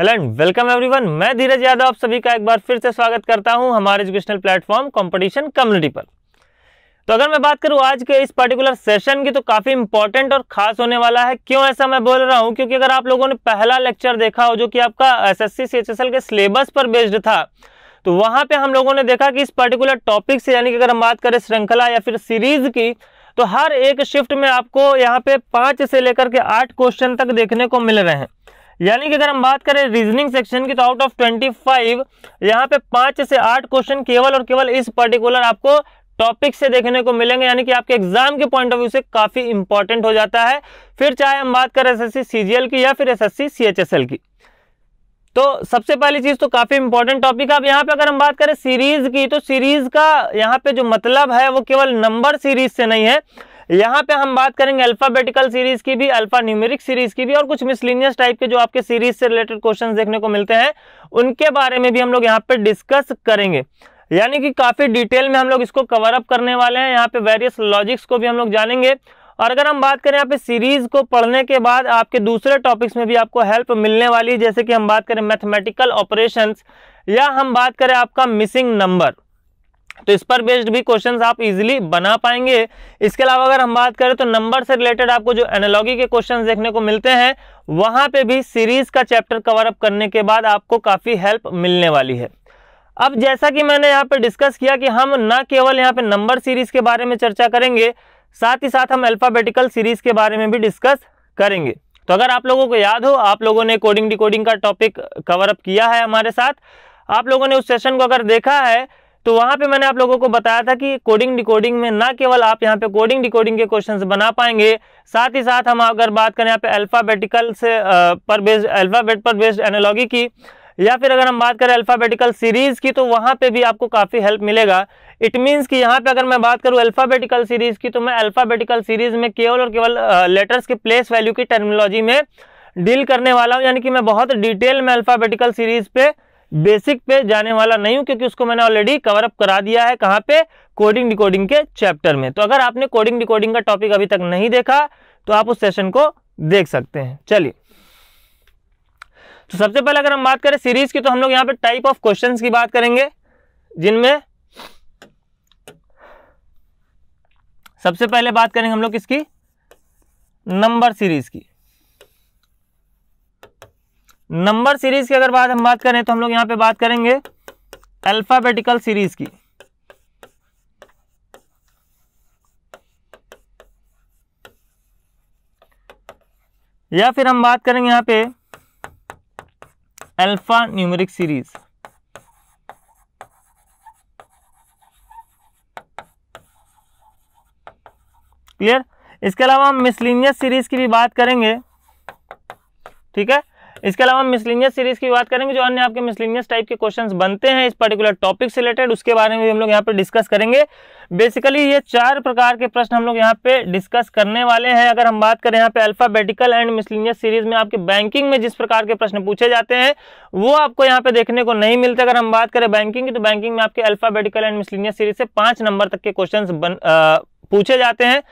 Hello and welcome everyone मैं धीरज यादव आप सभी का एक बार फिर से स्वागत करता हूं हमारे एजुकेशनल प्लेटफॉर्म कंपटीशन कम्युनिटी पर तो अगर मैं बात करूं आज के इस पर्टिकुलर सेशन की तो काफ़ी इंपॉर्टेंट और खास होने वाला है क्यों ऐसा मैं बोल रहा हूं क्योंकि अगर आप लोगों ने पहला लेक्चर देखा हो जो कि आपका एस एस के सिलेबस पर बेस्ड था तो वहां पर हम लोगों ने देखा कि इस पर्टिकुलर टॉपिक से यानी कि अगर हम बात करें श्रृंखला या फिर सीरीज की तो हर एक शिफ्ट में आपको यहाँ पे पाँच से लेकर के आठ क्वेश्चन तक देखने को मिल रहे हैं यानी कि अगर हम बात करें रीजनिंग सेक्शन की तो आउट ऑफ ट्वेंटी फाइव यहाँ पे पांच से आठ क्वेश्चन केवल और केवल इस पर्टिकुलर आपको टॉपिक से देखने को मिलेंगे यानी कि आपके एग्जाम के पॉइंट ऑफ व्यू से काफ़ी इंपॉर्टेंट हो जाता है फिर चाहे हम बात करें एस एस सी की या फिर एस एस सी की तो सबसे पहली चीज़ तो काफ़ी इंपॉर्टेंट टॉपिक है अब यहाँ पे अगर हम बात करें सीरीज़ की तो सीरीज़ का यहाँ पे जो मतलब है वो केवल नंबर सीरीज से नहीं है यहाँ पे हम बात करेंगे अल्फाबेटिकल सीरीज की भी अल्फा न्यूमेरिक सीरीज की भी और कुछ मिसलिनियस टाइप के जो आपके सीरीज से रिलेटेड क्वेश्चन देखने को मिलते हैं उनके बारे में भी हम लोग यहाँ पे डिस्कस करेंगे यानी कि काफ़ी डिटेल में हम लोग इसको कवर अप करने वाले हैं यहाँ पे वेरियस लॉजिक्स को भी हम लोग जानेंगे और अगर हम बात करें यहाँ पे सीरीज को पढ़ने के बाद आपके दूसरे टॉपिक्स में भी आपको हेल्प मिलने वाली है जैसे कि हम बात करें मैथमेटिकल ऑपरेशंस या हम बात करें आपका मिसिंग नंबर तो इस पर बेस्ड भी क्वेश्चन आप इजिली बना पाएंगे इसके अलावा अगर हम बात करें तो नंबर से रिलेटेड आपको जो एनालॉगी के क्वेश्चन देखने को मिलते हैं वहां पे भी सीरीज का चैप्टर कवर अप करने के बाद आपको काफ़ी हेल्प मिलने वाली है अब जैसा कि मैंने यहाँ पे डिस्कस किया कि हम न केवल यहाँ पे नंबर सीरीज के बारे में चर्चा करेंगे साथ ही साथ हम अल्फ़ाबेटिकल सीरीज के बारे में भी डिस्कस करेंगे तो अगर आप लोगों को याद हो आप लोगों ने कोडिंग डिकोडिंग का टॉपिक कवर अप किया है हमारे साथ आप लोगों ने उस सेशन को अगर देखा है तो वहां पे मैंने आप लोगों को बताया था कि कोडिंग डिकोडिंग में ना केवल आप यहाँ पे कोडिंग डिकोडिंग के क्वेश्चंस बना पाएंगे साथ ही साथ हम अगर बात करें यहाँ पे अल्फ़ाबेटिकल से पर बेस्ड अल्फ़ाबेट पर बेस्ड एनोलॉगी की या फिर अगर हम बात करें अल्फ़ाबेटिकल सीरीज़ की तो वहाँ पे भी आपको काफ़ी हेल्प मिलेगा इट मीन्स कि यहाँ पे अगर मैं बात करूँ अल्फ़ाबेटिकल सीरीज़ की तो मैं अल्फ़ाबेटिकल सीरीज़ में केवल और केवल लेटर्स के प्लेस वैल्यू की टर्मिनोलॉजी में डील करने वाला हूँ यानी कि मैं बहुत डिटेल में अल्फ़ाबेटिकल सीरीज़ पे बेसिक पे जाने वाला नहीं हूं क्योंकि उसको मैंने ऑलरेडी कवर अप करा दिया है कहां पे कोडिंग डिकोडिंग के चैप्टर में तो अगर आपने कोडिंग डिकोडिंग का टॉपिक अभी तक नहीं देखा तो आप उस सेशन को देख सकते हैं चलिए तो सबसे पहले अगर हम बात करें सीरीज की तो हम लोग यहां पर टाइप ऑफ क्वेश्चन की बात करेंगे जिनमें सबसे पहले बात करेंगे हम लोग किसकी नंबर सीरीज की नंबर सीरीज की अगर बात हम बात करें तो हम लोग यहां पे बात करेंगे अल्फाबेटिकल सीरीज की या फिर हम बात करेंगे यहां पे अल्फा न्यूमरिक सीरीज क्लियर इसके अलावा हम मिसलिनियस सीरीज की भी बात करेंगे ठीक है इसके अलावा हम मिसलिनियस सीरीज की बात करेंगे जो अन्य आपके मिसलिनियस टाइप के क्वेश्चन बनते हैं इस पर्टिकुलर टॉपिक से रिलेटेड उसके बारे में भी हम लोग यहाँ पे डिस्कस करेंगे बेसिकली ये चार प्रकार के प्रश्न हम लोग यहाँ पे डिस्कस करने वाले हैं अगर हम बात करें यहाँ पे अल्फाबेटिकल एंड मिसलिनियस सीरीज में आपके बैंकिंग में जिस प्रकार के प्रश्न पूछे जाते हैं वो आपको यहाँ पे देखने को नहीं मिलते अगर हम बात करें बैंकिंग की तो बैंकिंग में आपके अल्फाबेटिकल एंड मिसलिनियस सीरीज से पांच नंबर तक के क्वेश्चन पूछे जाते हैं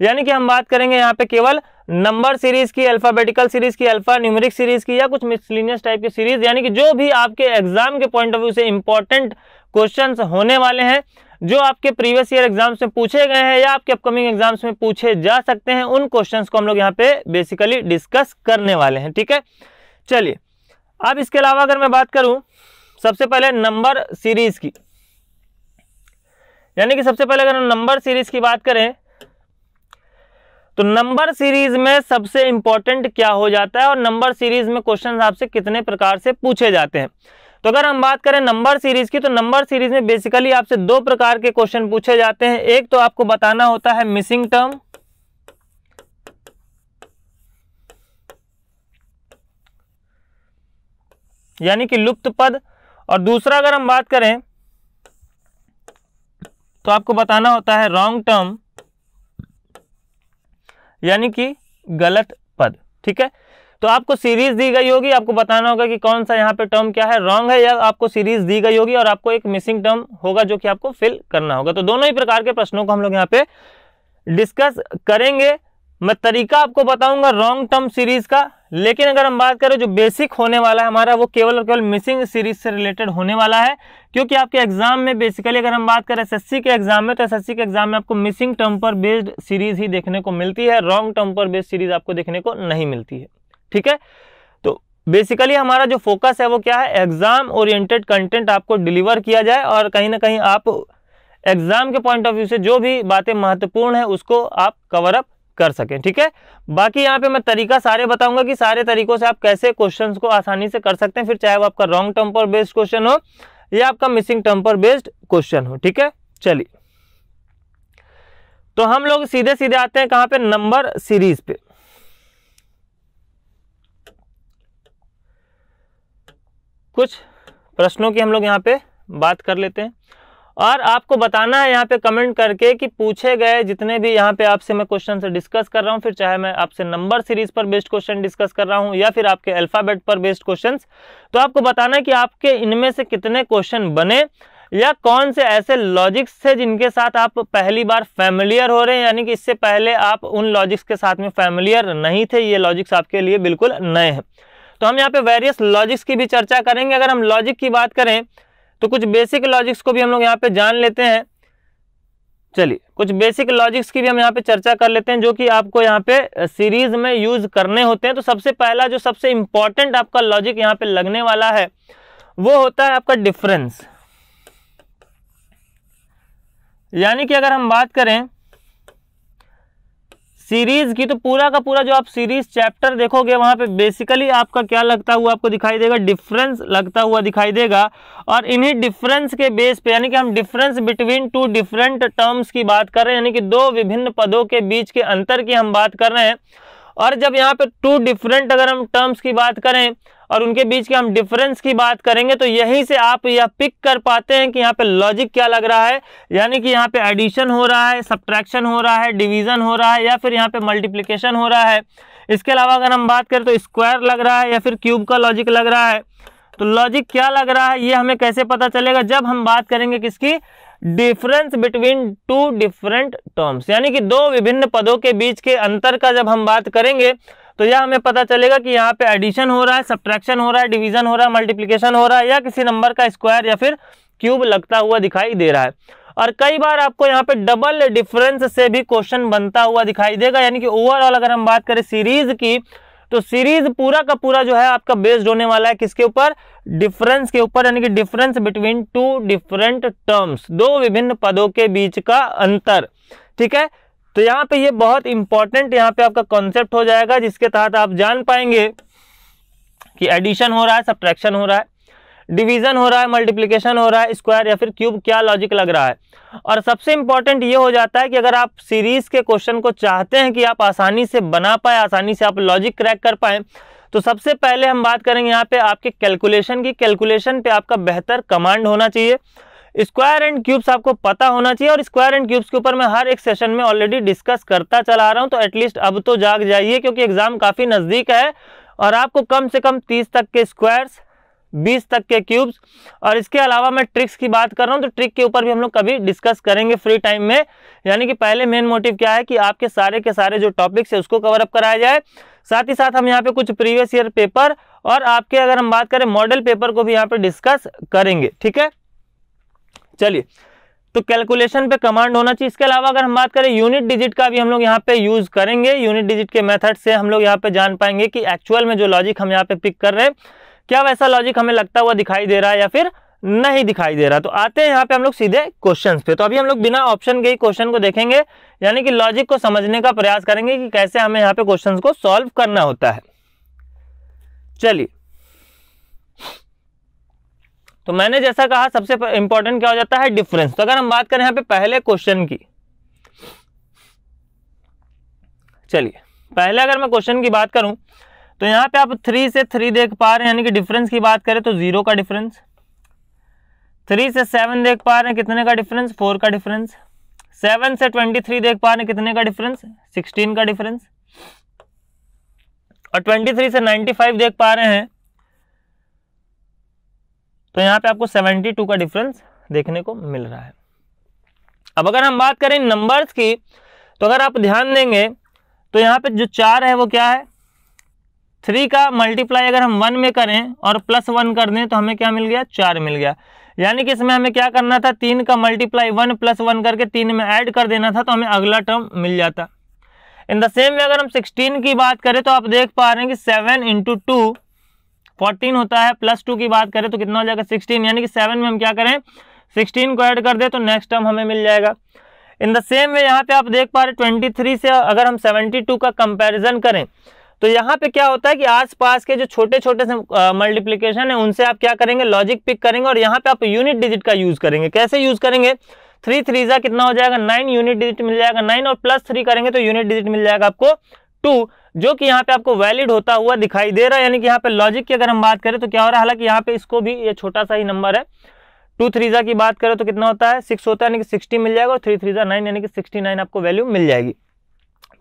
यानी कि हम बात करेंगे यहाँ पे केवल नंबर सीरीज की अल्फाबेटिकल सीरीज की अल्फा न्यूमेरिक सीरीज की या कुछ मिसलिनियस टाइप की सीरीज यानी कि जो भी आपके एग्जाम के पॉइंट ऑफ व्यू से इंपॉर्टेंट क्वेश्चन होने वाले हैं जो आपके प्रीवियस ईयर एग्जाम्स में पूछे गए हैं या आपके अपकमिंग एग्जाम्स में पूछे जा सकते हैं उन क्वेश्चंस को हम लोग यहाँ पे बेसिकली डिस्कस करने वाले हैं ठीक है चलिए अब इसके अलावा अगर मैं बात करूं सबसे पहले नंबर सीरीज की यानी कि सबसे पहले अगर हम नंबर सीरीज की बात करें तो नंबर सीरीज में सबसे इंपॉर्टेंट क्या हो जाता है और नंबर सीरीज में क्वेश्चन आपसे कितने प्रकार से पूछे जाते हैं तो अगर हम बात करें नंबर सीरीज की तो नंबर सीरीज में बेसिकली आपसे दो प्रकार के क्वेश्चन पूछे जाते हैं एक तो आपको बताना होता है मिसिंग टर्म यानी कि लुप्त पद और दूसरा अगर हम बात करें तो आपको बताना होता है रॉन्ग टर्म यानी कि गलत पद ठीक है तो आपको सीरीज दी गई होगी आपको बताना होगा कि कौन सा यहाँ पे टर्म क्या है रॉन्ग है या आपको सीरीज दी गई होगी और आपको एक मिसिंग टर्म होगा जो कि आपको फिल करना होगा तो दोनों ही प्रकार के प्रश्नों को हम लोग यहाँ पे डिस्कस करेंगे मैं तरीका आपको बताऊंगा रॉन्ग टर्म सीरीज का लेकिन अगर हम बात करें जो बेसिक होने वाला है हमारा वो केवल और केवल मिसिंग सीरीज से रिलेटेड होने वाला है क्योंकि आपके एग्जाम में बेसिकली अगर हम बात करें एसएससी के एग्जाम में तो एसएससी के एग्जाम में आपको मिसिंग टर्म पर बेस्ड सीरीज ही देखने को मिलती है रॉन्ग टर्म पर बेस्ड सीरीज आपको देखने को नहीं मिलती है ठीक है तो बेसिकली हमारा जो फोकस है वो क्या है एग्जाम ओरिएंटेड कंटेंट आपको डिलीवर किया जाए और कहीं ना कहीं आप एग्जाम के पॉइंट ऑफ व्यू से जो भी बातें महत्वपूर्ण है उसको आप कवर अप कर सकें ठीक है बाकी यहाँ पे मैं तरीका सारे बताऊंगा कि सारे तरीकों से आप कैसे क्वेश्चंस को आसानी से कर सकते हैं फिर चाहे वो आपका रॉन्ग टर्म पर बेस्ड क्वेश्चन हो या आपका मिसिंग टर्म पर बेस्ड क्वेश्चन हो ठीक है चलिए तो हम लोग सीधे सीधे आते हैं कहां पे नंबर सीरीज पे कुछ प्रश्नों की हम लोग यहां पे बात कर लेते हैं और आपको बताना है यहाँ पे कमेंट करके कि पूछे गए जितने भी यहाँ पे आपसे मैं क्वेश्चन से डिस्कस कर रहा हूँ फिर चाहे मैं आपसे नंबर सीरीज पर बेस्ड क्वेश्चन डिस्कस कर रहा हूँ या फिर आपके अल्फ़ाबेट पर बेस्ड क्वेश्चन तो आपको बताना है कि आपके इनमें से कितने क्वेश्चन बने या कौन से ऐसे लॉजिक्स थे जिनके साथ आप पहली बार फैमिलियर हो रहे हैं यानी कि इससे पहले आप उन लॉजिक्स के साथ में फैमिलियर नहीं थे ये लॉजिक्स आपके लिए बिल्कुल नए हैं तो हम यहाँ पे वेरियस लॉजिक्स की भी चर्चा करेंगे अगर हम लॉजिक की बात करें तो कुछ बेसिक लॉजिक्स को भी हम लोग यहाँ पे जान लेते हैं चलिए कुछ बेसिक लॉजिक्स की भी हम यहाँ पे चर्चा कर लेते हैं जो कि आपको यहाँ पे सीरीज में यूज करने होते हैं तो सबसे पहला जो सबसे इंपॉर्टेंट आपका लॉजिक यहाँ पे लगने वाला है वो होता है आपका डिफरेंस यानी कि अगर हम बात करें सीरीज की तो पूरा का पूरा जो आप सीरीज चैप्टर देखोगे वहाँ पे बेसिकली आपका क्या लगता हुआ आपको दिखाई देगा डिफरेंस लगता हुआ दिखाई देगा और इन्हीं डिफरेंस के बेस पे यानी कि हम difference between two different terms की बात कर रहे हैं यानी कि दो विभिन्न पदों के बीच के अंतर की हम बात कर रहे हैं और जब यहाँ पे टू डिफरेंट अगर हम टर्म्स की बात करें और उनके बीच के हम डिफरेंस की बात करेंगे तो यहीं से आप यह पिक कर पाते हैं कि यहाँ पे लॉजिक क्या लग रहा है यानी कि यहाँ पे एडिशन हो रहा है सब्ट्रैक्शन हो रहा है डिवीजन हो रहा है या फिर यहाँ पे मल्टीप्लीकेशन हो रहा है इसके अलावा अगर हम बात करें तो स्क्वायर लग रहा है या फिर क्यूब का लॉजिक लग रहा है तो लॉजिक क्या लग रहा है ये हमें कैसे पता चलेगा जब हम बात करेंगे किसकी difference between two different terms यानी कि दो विभिन्न पदों के बीच के अंतर का जब हम बात करेंगे तो यह हमें पता चलेगा कि यहाँ पे एडिशन हो रहा है सब्ट्रैक्शन हो रहा है डिवीजन हो रहा है मल्टीप्लीकेशन हो रहा है या किसी नंबर का स्क्वायर या फिर क्यूब लगता हुआ दिखाई दे रहा है और कई बार आपको यहाँ पे डबल डिफरेंस से भी क्वेश्चन बनता हुआ दिखाई देगा यानी कि ओवरऑल अगर हम बात करें सीरीज की तो सीरीज पूरा का पूरा जो है आपका बेस्ड होने वाला है किसके ऊपर डिफरेंस के ऊपर यानी कि difference between two different terms दो विभिन्न पदों के बीच का अंतर ठीक है तो यहाँ पे ये बहुत इंपॉर्टेंट यहाँ पे आपका कॉन्सेप्ट हो जाएगा जिसके तहत आप जान पाएंगे कि एडिशन हो रहा है सब्ट्रैक्शन हो रहा है डिवीजन हो रहा है मल्टीप्लिकेशन हो रहा है स्क्वायर या फिर क्यूब क्या लॉजिक लग रहा है और सबसे इम्पॉर्टेंट ये हो जाता है कि अगर आप सीरीज़ के क्वेश्चन को चाहते हैं कि आप आसानी से बना पाए आसानी से आप लॉजिक क्रैक कर पाए तो सबसे पहले हम बात करेंगे यहाँ पे आपके कैलकुलेशन की कैलकुलेशन पे आपका बेहतर कमांड होना चाहिए स्क्वायर एंड क्यूब्स आपको पता होना चाहिए और स्क्वायर एंड क्यूब्स के ऊपर मैं हर एक सेशन में ऑलरेडी डिस्कस करता चला आ रहा हूँ तो एटलीस्ट अब तो जाग जाइए क्योंकि एग्जाम काफ़ी नज़दीक है और आपको कम से कम तीस तक के स्क्वायर्स बीस तक के क्यूब्स और इसके अलावा मैं ट्रिक्स की बात कर रहा हूँ तो ट्रिक के ऊपर भी हम लोग कभी डिस्कस करेंगे फ्री टाइम में यानी कि पहले मेन मोटिव क्या है कि आपके सारे के सारे जो टॉपिक्स है उसको कवर अप कराया जाए साथ ही साथ हम यहाँ पे कुछ प्रीवियस ईयर पेपर और आपके अगर हम बात करें मॉडल पेपर को भी यहाँ पे डिस्कस करेंगे ठीक है चलिए तो कैलकुलेशन पे कमांड होना चाहिए इसके अलावा अगर हम बात करें यूनिट डिजिट का भी हम लोग यहाँ पे यूज करेंगे यूनिट डिजिट के मेथड से हम लोग यहाँ पे जान पाएंगे कि एक्चुअल में जो लॉजिक हम यहाँ पे पिक कर रहे हैं क्या वैसा लॉजिक हमें लगता हुआ दिखाई दे रहा है या फिर नहीं दिखाई दे रहा तो आते हैं यहाँ पे हम लोग सीधे क्वेश्चन पे तो अभी हम लोग बिना ऑप्शन के ही क्वेश्चन को देखेंगे यानी कि लॉजिक को समझने का प्रयास करेंगे कि कैसे हमें यहाँ पे क्वेश्चन को सॉल्व करना होता है चलिए तो मैंने जैसा कहा सबसे इंपॉर्टेंट क्या हो जाता है डिफरेंस तो अगर हम बात करें यहां पे पहले क्वेश्चन की चलिए पहले अगर मैं क्वेश्चन की बात करूं तो यहां पे आप थ्री से थ्री देख पा रहे हैं यानी कि डिफरेंस की बात करें तो जीरो का डिफरेंस थ्री से सेवन देख पा रहे हैं कितने का डिफरेंस फोर का डिफरेंस सेवन से ट्वेंटी थ्री देख पा रहे हैं कितने का डिफरेंस सिक्सटीन का डिफरेंस और ट्वेंटी थ्री से नाइन्टी फाइव देख पा रहे हैं तो यहाँ पे आपको 72 का डिफरेंस देखने को मिल रहा है अब अगर हम बात करें नंबर्स की तो अगर आप ध्यान देंगे तो यहाँ पे जो चार है वो क्या है थ्री का मल्टीप्लाई अगर हम वन में करें और प्लस वन कर दें तो हमें क्या मिल गया चार मिल गया यानी कि इसमें हमें क्या करना था तीन का मल्टीप्लाई वन प्लस वन करके तीन में ऐड कर देना था तो हमें अगला टर्म मिल जाता इन द सेम वे अगर हम सिक्सटीन की बात करें तो आप देख पा रहे हैं कि सेवन इंटू टू फोर्टीन होता है प्लस टू की बात करें तो कितना हो जाएगा सिक्सटीन यानी कि सेवन में हम क्या करें सिक्सटीन को ऐड कर दे तो नेक्स्ट टर्म हमें मिल जाएगा इन द सेम वे यहाँ पे आप देख पा रहे ट्वेंटी थ्री से अगर हम सेवेंटी टू का कंपैरिजन करें तो यहाँ पे क्या होता है कि आसपास के जो छोटे छोटे से मल्टीप्लीकेशन है उनसे आप क्या करेंगे लॉजिक पिक करेंगे और यहाँ पे आप यूनिट डिजिट का यूज करेंगे कैसे यूज करेंगे थ्री थ्री जा कितना हो जाएगा नाइन यूनिट डिजिट मिल जाएगा नाइन और प्लस थ्री करेंगे तो यूनिट डिजिट मिल जाएगा आपको टू जो कि यहाँ पे आपको वैलिड होता हुआ दिखाई दे रहा है यानी कि यहाँ पे लॉजिक की अगर हम बात करें तो क्या हो रहा है हालांकि यहाँ पे इसको भी ये छोटा सा ही नंबर है टू थ्रीजा की बात करें तो कितना होता है सिक्स होता है यानी कि सिक्सटी मिल जाएगा और थ्री थ्रीजा नाइन यानी कि सिक्सटी नाइन आपको वैल्यू मिल जाएगी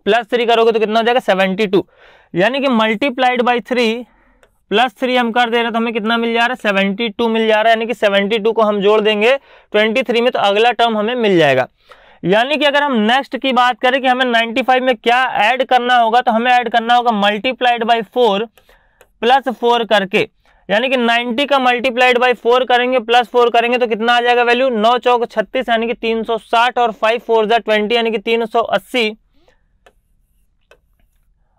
प्लस थ्री करोगे तो कितना हो जाएगा सेवेंटी टू यानी कि multiplied by three plus three हम कर दे रहे हैं तो हमें कितना मिल जा रहा है सेवेंटी टू मिल जा रहा है यानी कि सेवेंटी टू को हम जोड़ देंगे ट्वेंटी थ्री में तो अगला टर्म हमें मिल जाएगा यानी कि अगर हम नेक्स्ट की बात करें कि हमें 95 में क्या ऐड करना होगा तो हमें ऐड करना होगा multiplied by four plus four करके यानी कि 90 का मल्टीप्लाइड बाई फोर करेंगे प्लस फोर करेंगे तो कितना आ जाएगा वैल्यू नौ चौक छत्तीस यानी कि 360 और फाइव फोर जै ट्वेंटी यानी कि 380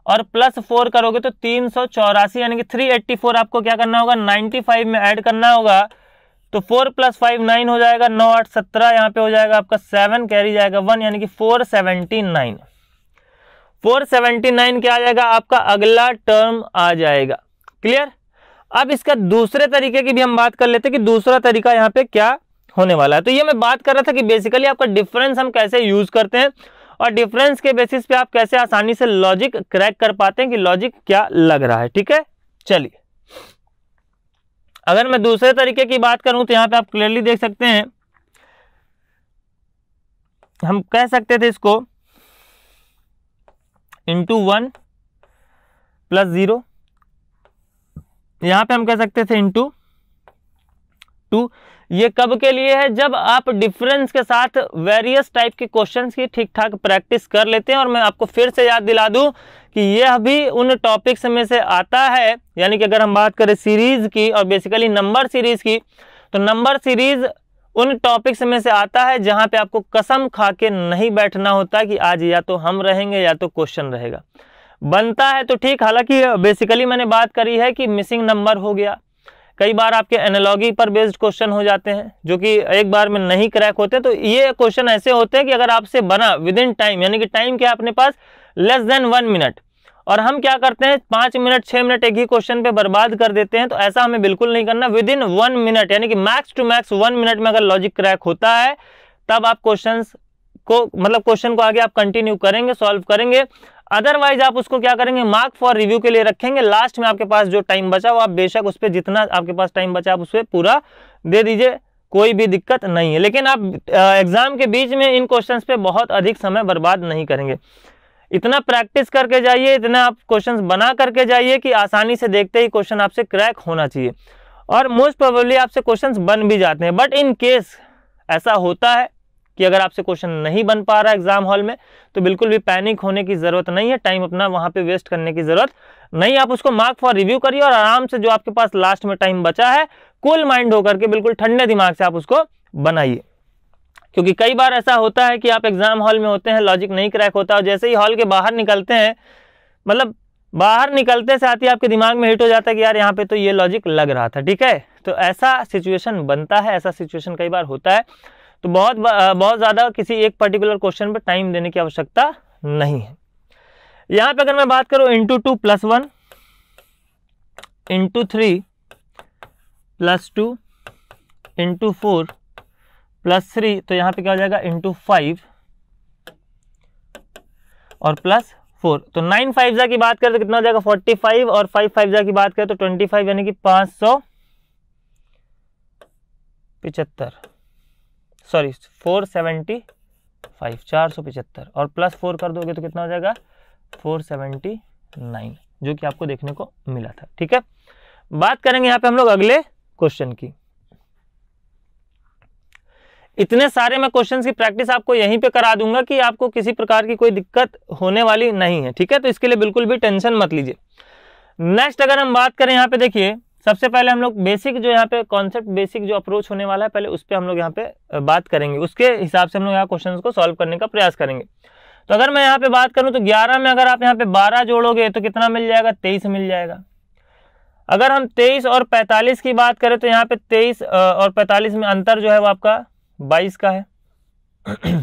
और प्लस फोर करोगे तो तीन सौ चौरासी यानी कि थ्री आपको क्या करना होगा नाइन्टी में एड करना होगा तो फोर प्लस फाइव नाइन हो जाएगा नौ आठ सत्रह यहाँ पे हो जाएगा आपका सेवन कैरी जाएगा वन यानी कि four seventy nine four seventy nine क्या आ जाएगा आपका अगला टर्म आ जाएगा क्लियर अब इसका दूसरे तरीके की भी हम बात कर लेते हैं कि दूसरा तरीका यहाँ पे क्या होने वाला है तो ये मैं बात कर रहा था कि बेसिकली आपका डिफरेंस हम कैसे यूज करते हैं और डिफरेंस के बेसिस पे आप कैसे आसानी से लॉजिक क्रैक कर पाते हैं कि लॉजिक क्या लग रहा है ठीक है चलिए अगर मैं दूसरे तरीके की बात करूं तो यहां पे आप क्लियरली देख सकते हैं हम कह सकते थे इसको इंटू वन प्लस ज़ीरो यहां पे हम कह सकते थे इंटू टू ये कब के लिए है जब आप डिफरेंस के साथ वेरियस टाइप के क्वेश्चंस की ठीक ठाक प्रैक्टिस कर लेते हैं और मैं आपको फिर से याद दिला दूं कि यह भी उन टॉपिक्स में से आता है यानी कि अगर हम बात करें सीरीज़ की और बेसिकली नंबर सीरीज़ की तो नंबर सीरीज़ उन टॉपिक्स में से आता है जहां पे आपको कसम खा के नहीं बैठना होता कि आज या तो हम रहेंगे या तो क्वेश्चन रहेगा बनता है तो ठीक हालांकि बेसिकली मैंने बात करी है कि मिसिंग नंबर हो गया कई बार आपके एनालॉगी पर बेस्ड क्वेश्चन हो जाते हैं जो कि एक बार में नहीं क्रैक होते तो ये क्वेश्चन ऐसे होते हैं कि अगर आपसे बना विद इन टाइम यानी कि टाइम क्या अपने पास लेस देन वन मिनट और हम क्या करते हैं पांच मिनट छह मिनट एक ही क्वेश्चन पे बर्बाद कर देते हैं तो ऐसा हमें बिल्कुल नहीं करना विद इन वन मिनट यानी कि max two max one minute में अगर लॉजिक क्रैक होता है तब आप क्वेश्चन को मतलब क्वेश्चन को आगे आप कंटिन्यू करेंगे सॉल्व करेंगे अदरवाइज आप उसको क्या करेंगे मार्क फॉर रिव्यू के लिए रखेंगे लास्ट में आपके पास जो टाइम बचा वो आप बेशक उस पर जितना आपके पास टाइम बचा आप उस पर पूरा दे दीजिए कोई भी दिक्कत नहीं है लेकिन आप एग्जाम के बीच में इन क्वेश्चंस पे बहुत अधिक समय बर्बाद नहीं करेंगे इतना प्रैक्टिस करके जाइए इतना आप क्वेश्चंस बना करके जाइए कि आसानी से देखते ही क्वेश्चन आपसे क्रैक होना चाहिए और मोस्ट प्रोबेबली आपसे क्वेश्चंस बन भी जाते हैं बट इन केस ऐसा होता है कि अगर आपसे क्वेश्चन नहीं बन पा रहा एग्जाम हॉल में तो बिल्कुल भी पैनिक होने की ज़रूरत नहीं है टाइम अपना वहाँ पर वेस्ट करने की ज़रूरत नहीं आप उसको मार्क फॉर रिव्यू करिए और आराम से जो आपके पास लास्ट में टाइम बचा है कूल माइंड होकर के बिल्कुल ठंडे दिमाग से आप उसको बनाइए क्योंकि कई बार ऐसा होता है कि आप एग्ज़ाम हॉल में होते हैं लॉजिक नहीं क्रैक होता और जैसे ही हॉल के बाहर निकलते हैं मतलब बाहर निकलते से आती आपके दिमाग में हिट हो जाता है कि यार यहाँ पे तो ये लॉजिक लग रहा था ठीक है तो ऐसा सिचुएशन बनता है ऐसा सिचुएशन कई बार होता है तो बहुत बहुत ज़्यादा किसी एक पर्टिकुलर क्वेश्चन पर टाइम देने की आवश्यकता नहीं है यहाँ पर अगर मैं बात करूँ into two plus one into three plus two into four plus three तो यहां पे क्या हो जाएगा इंटू फाइव और प्लस फोर तो नाइन फाइव जा की बात करें तो कितना हो जाएगा फोर्टी फाइव और फाइव फाइव जा की बात करें तो ट्वेंटी फाइव यानी कि पांच सौ पिचहत्तर सॉरी फोर सेवेंटी फाइव चार सौ पिचहत्तर और प्लस फोर कर दोगे तो कितना हो जाएगा फोर सेवेंटी नाइन जो कि आपको देखने को मिला था ठीक है बात करेंगे यहां पे हम लोग अगले क्वेश्चन की इतने सारे मैं क्वेश्चंस की प्रैक्टिस आपको यहीं पे करा दूंगा कि आपको किसी प्रकार की कोई दिक्कत होने वाली नहीं है ठीक है तो इसके लिए बिल्कुल भी टेंशन मत लीजिए नेक्स्ट अगर हम बात करें यहाँ पे देखिए सबसे पहले हम लोग बेसिक जो यहाँ पे कॉन्सेप्ट बेसिक जो अप्रोच होने वाला है पहले उस पर हम लोग यहाँ पे बात करेंगे उसके हिसाब से हम लोग यहाँ क्वेश्चन को सॉल्व करने का प्रयास करेंगे तो अगर मैं यहाँ पे बात करूँ तो ग्यारह में अगर आप यहाँ पे बारह जोड़ोगे तो कितना मिल जाएगा तेईस मिल जाएगा अगर हम तेईस और पैंतालीस की बात करें तो यहाँ पे तेईस और पैंतालीस में अंतर जो है वो आपका बाईस का है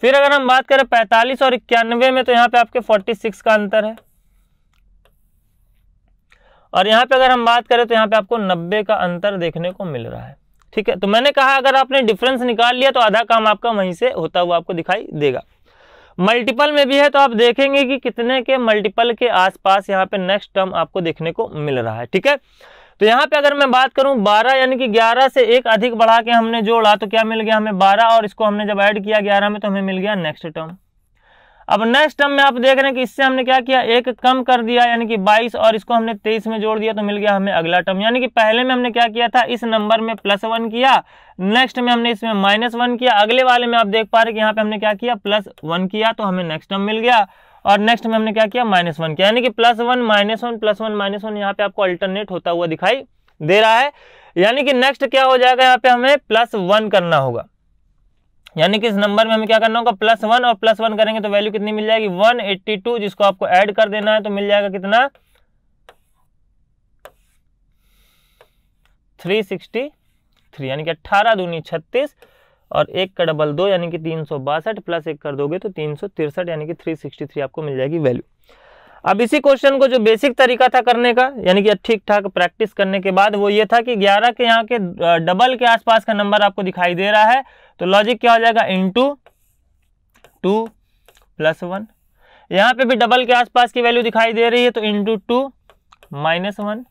फिर अगर हम बात करें पैंतालीस और इक्यानवे में तो यहां पे आपके फोर्टी सिक्स का अंतर है और यहां पे अगर हम बात करें तो यहां पे आपको नब्बे का अंतर देखने को मिल रहा है ठीक है तो मैंने कहा अगर आपने डिफरेंस निकाल लिया तो आधा काम आपका वहीं से होता हुआ आपको दिखाई देगा मल्टीपल में भी है तो आप देखेंगे कि कितने के मल्टीपल के आसपास यहाँ पे नेक्स्ट टर्म आपको देखने को मिल रहा है ठीक है तो यहाँ पे अगर मैं बात करूँ 12 यानी कि 11 से एक अधिक बढ़ा के हमने जोड़ा तो क्या मिल गया हमें 12 और इसको हमने जब ऐड किया 11 में तो हमें मिल गया नेक्स्ट टर्म अब नेक्स्ट टर्म में आप देख रहे हैं कि इससे हमने क्या किया एक कम कर दिया यानी कि बाईस और इसको हमने तेईस में जोड़ दिया तो मिल गया हमें अगला टर्म यानी कि पहले में हमने क्या किया था इस नंबर में प्लस वन किया नेक्स्ट में हमने इसमें माइनस वन किया अगले वाले में आप देख पा रहे कि यहाँ पे हमने क्या किया प्लस वन किया तो हमें नेक्स्ट टर्म मिल गया और नेक्स्ट में हमने क्या किया माइनस वन किया यानी कि plus one minus one plus one minus one यहाँ पे आपको अल्टरनेट होता हुआ दिखाई दे रहा है यानी कि नेक्स्ट क्या हो जाएगा यहाँ पे हमें प्लस वन करना होगा यानी कि इस नंबर में हमें क्या करना होगा प्लस वन और प्लस वन करेंगे तो वैल्यू कितनी मिल जाएगी वन एट्टी टू जिसको आपको एड कर देना है तो मिल जाएगा कितना थ्री सिक्सटी थ्री यानी कि अट्ठारह दूनी छत्तीस और एक का डबल दो यानी कि तीन सौ बासठ प्लस एक कर दोगे तो तीन सौ तिरसठ यानी कि थ्री सिक्सटी थ्री आपको मिल जाएगी वैल्यू अब इसी क्वेश्चन को जो बेसिक तरीका था करने का यानी कि ठीक ठाक प्रैक्टिस करने के बाद वो ये था कि ग्यारह के यहाँ के डबल के आसपास का नंबर आपको दिखाई दे रहा है तो लॉजिक क्या हो जाएगा इंटू टू प्लस वन यहाँ पे भी डबल के आसपास की वैल्यू दिखाई दे रही है तो into two minus one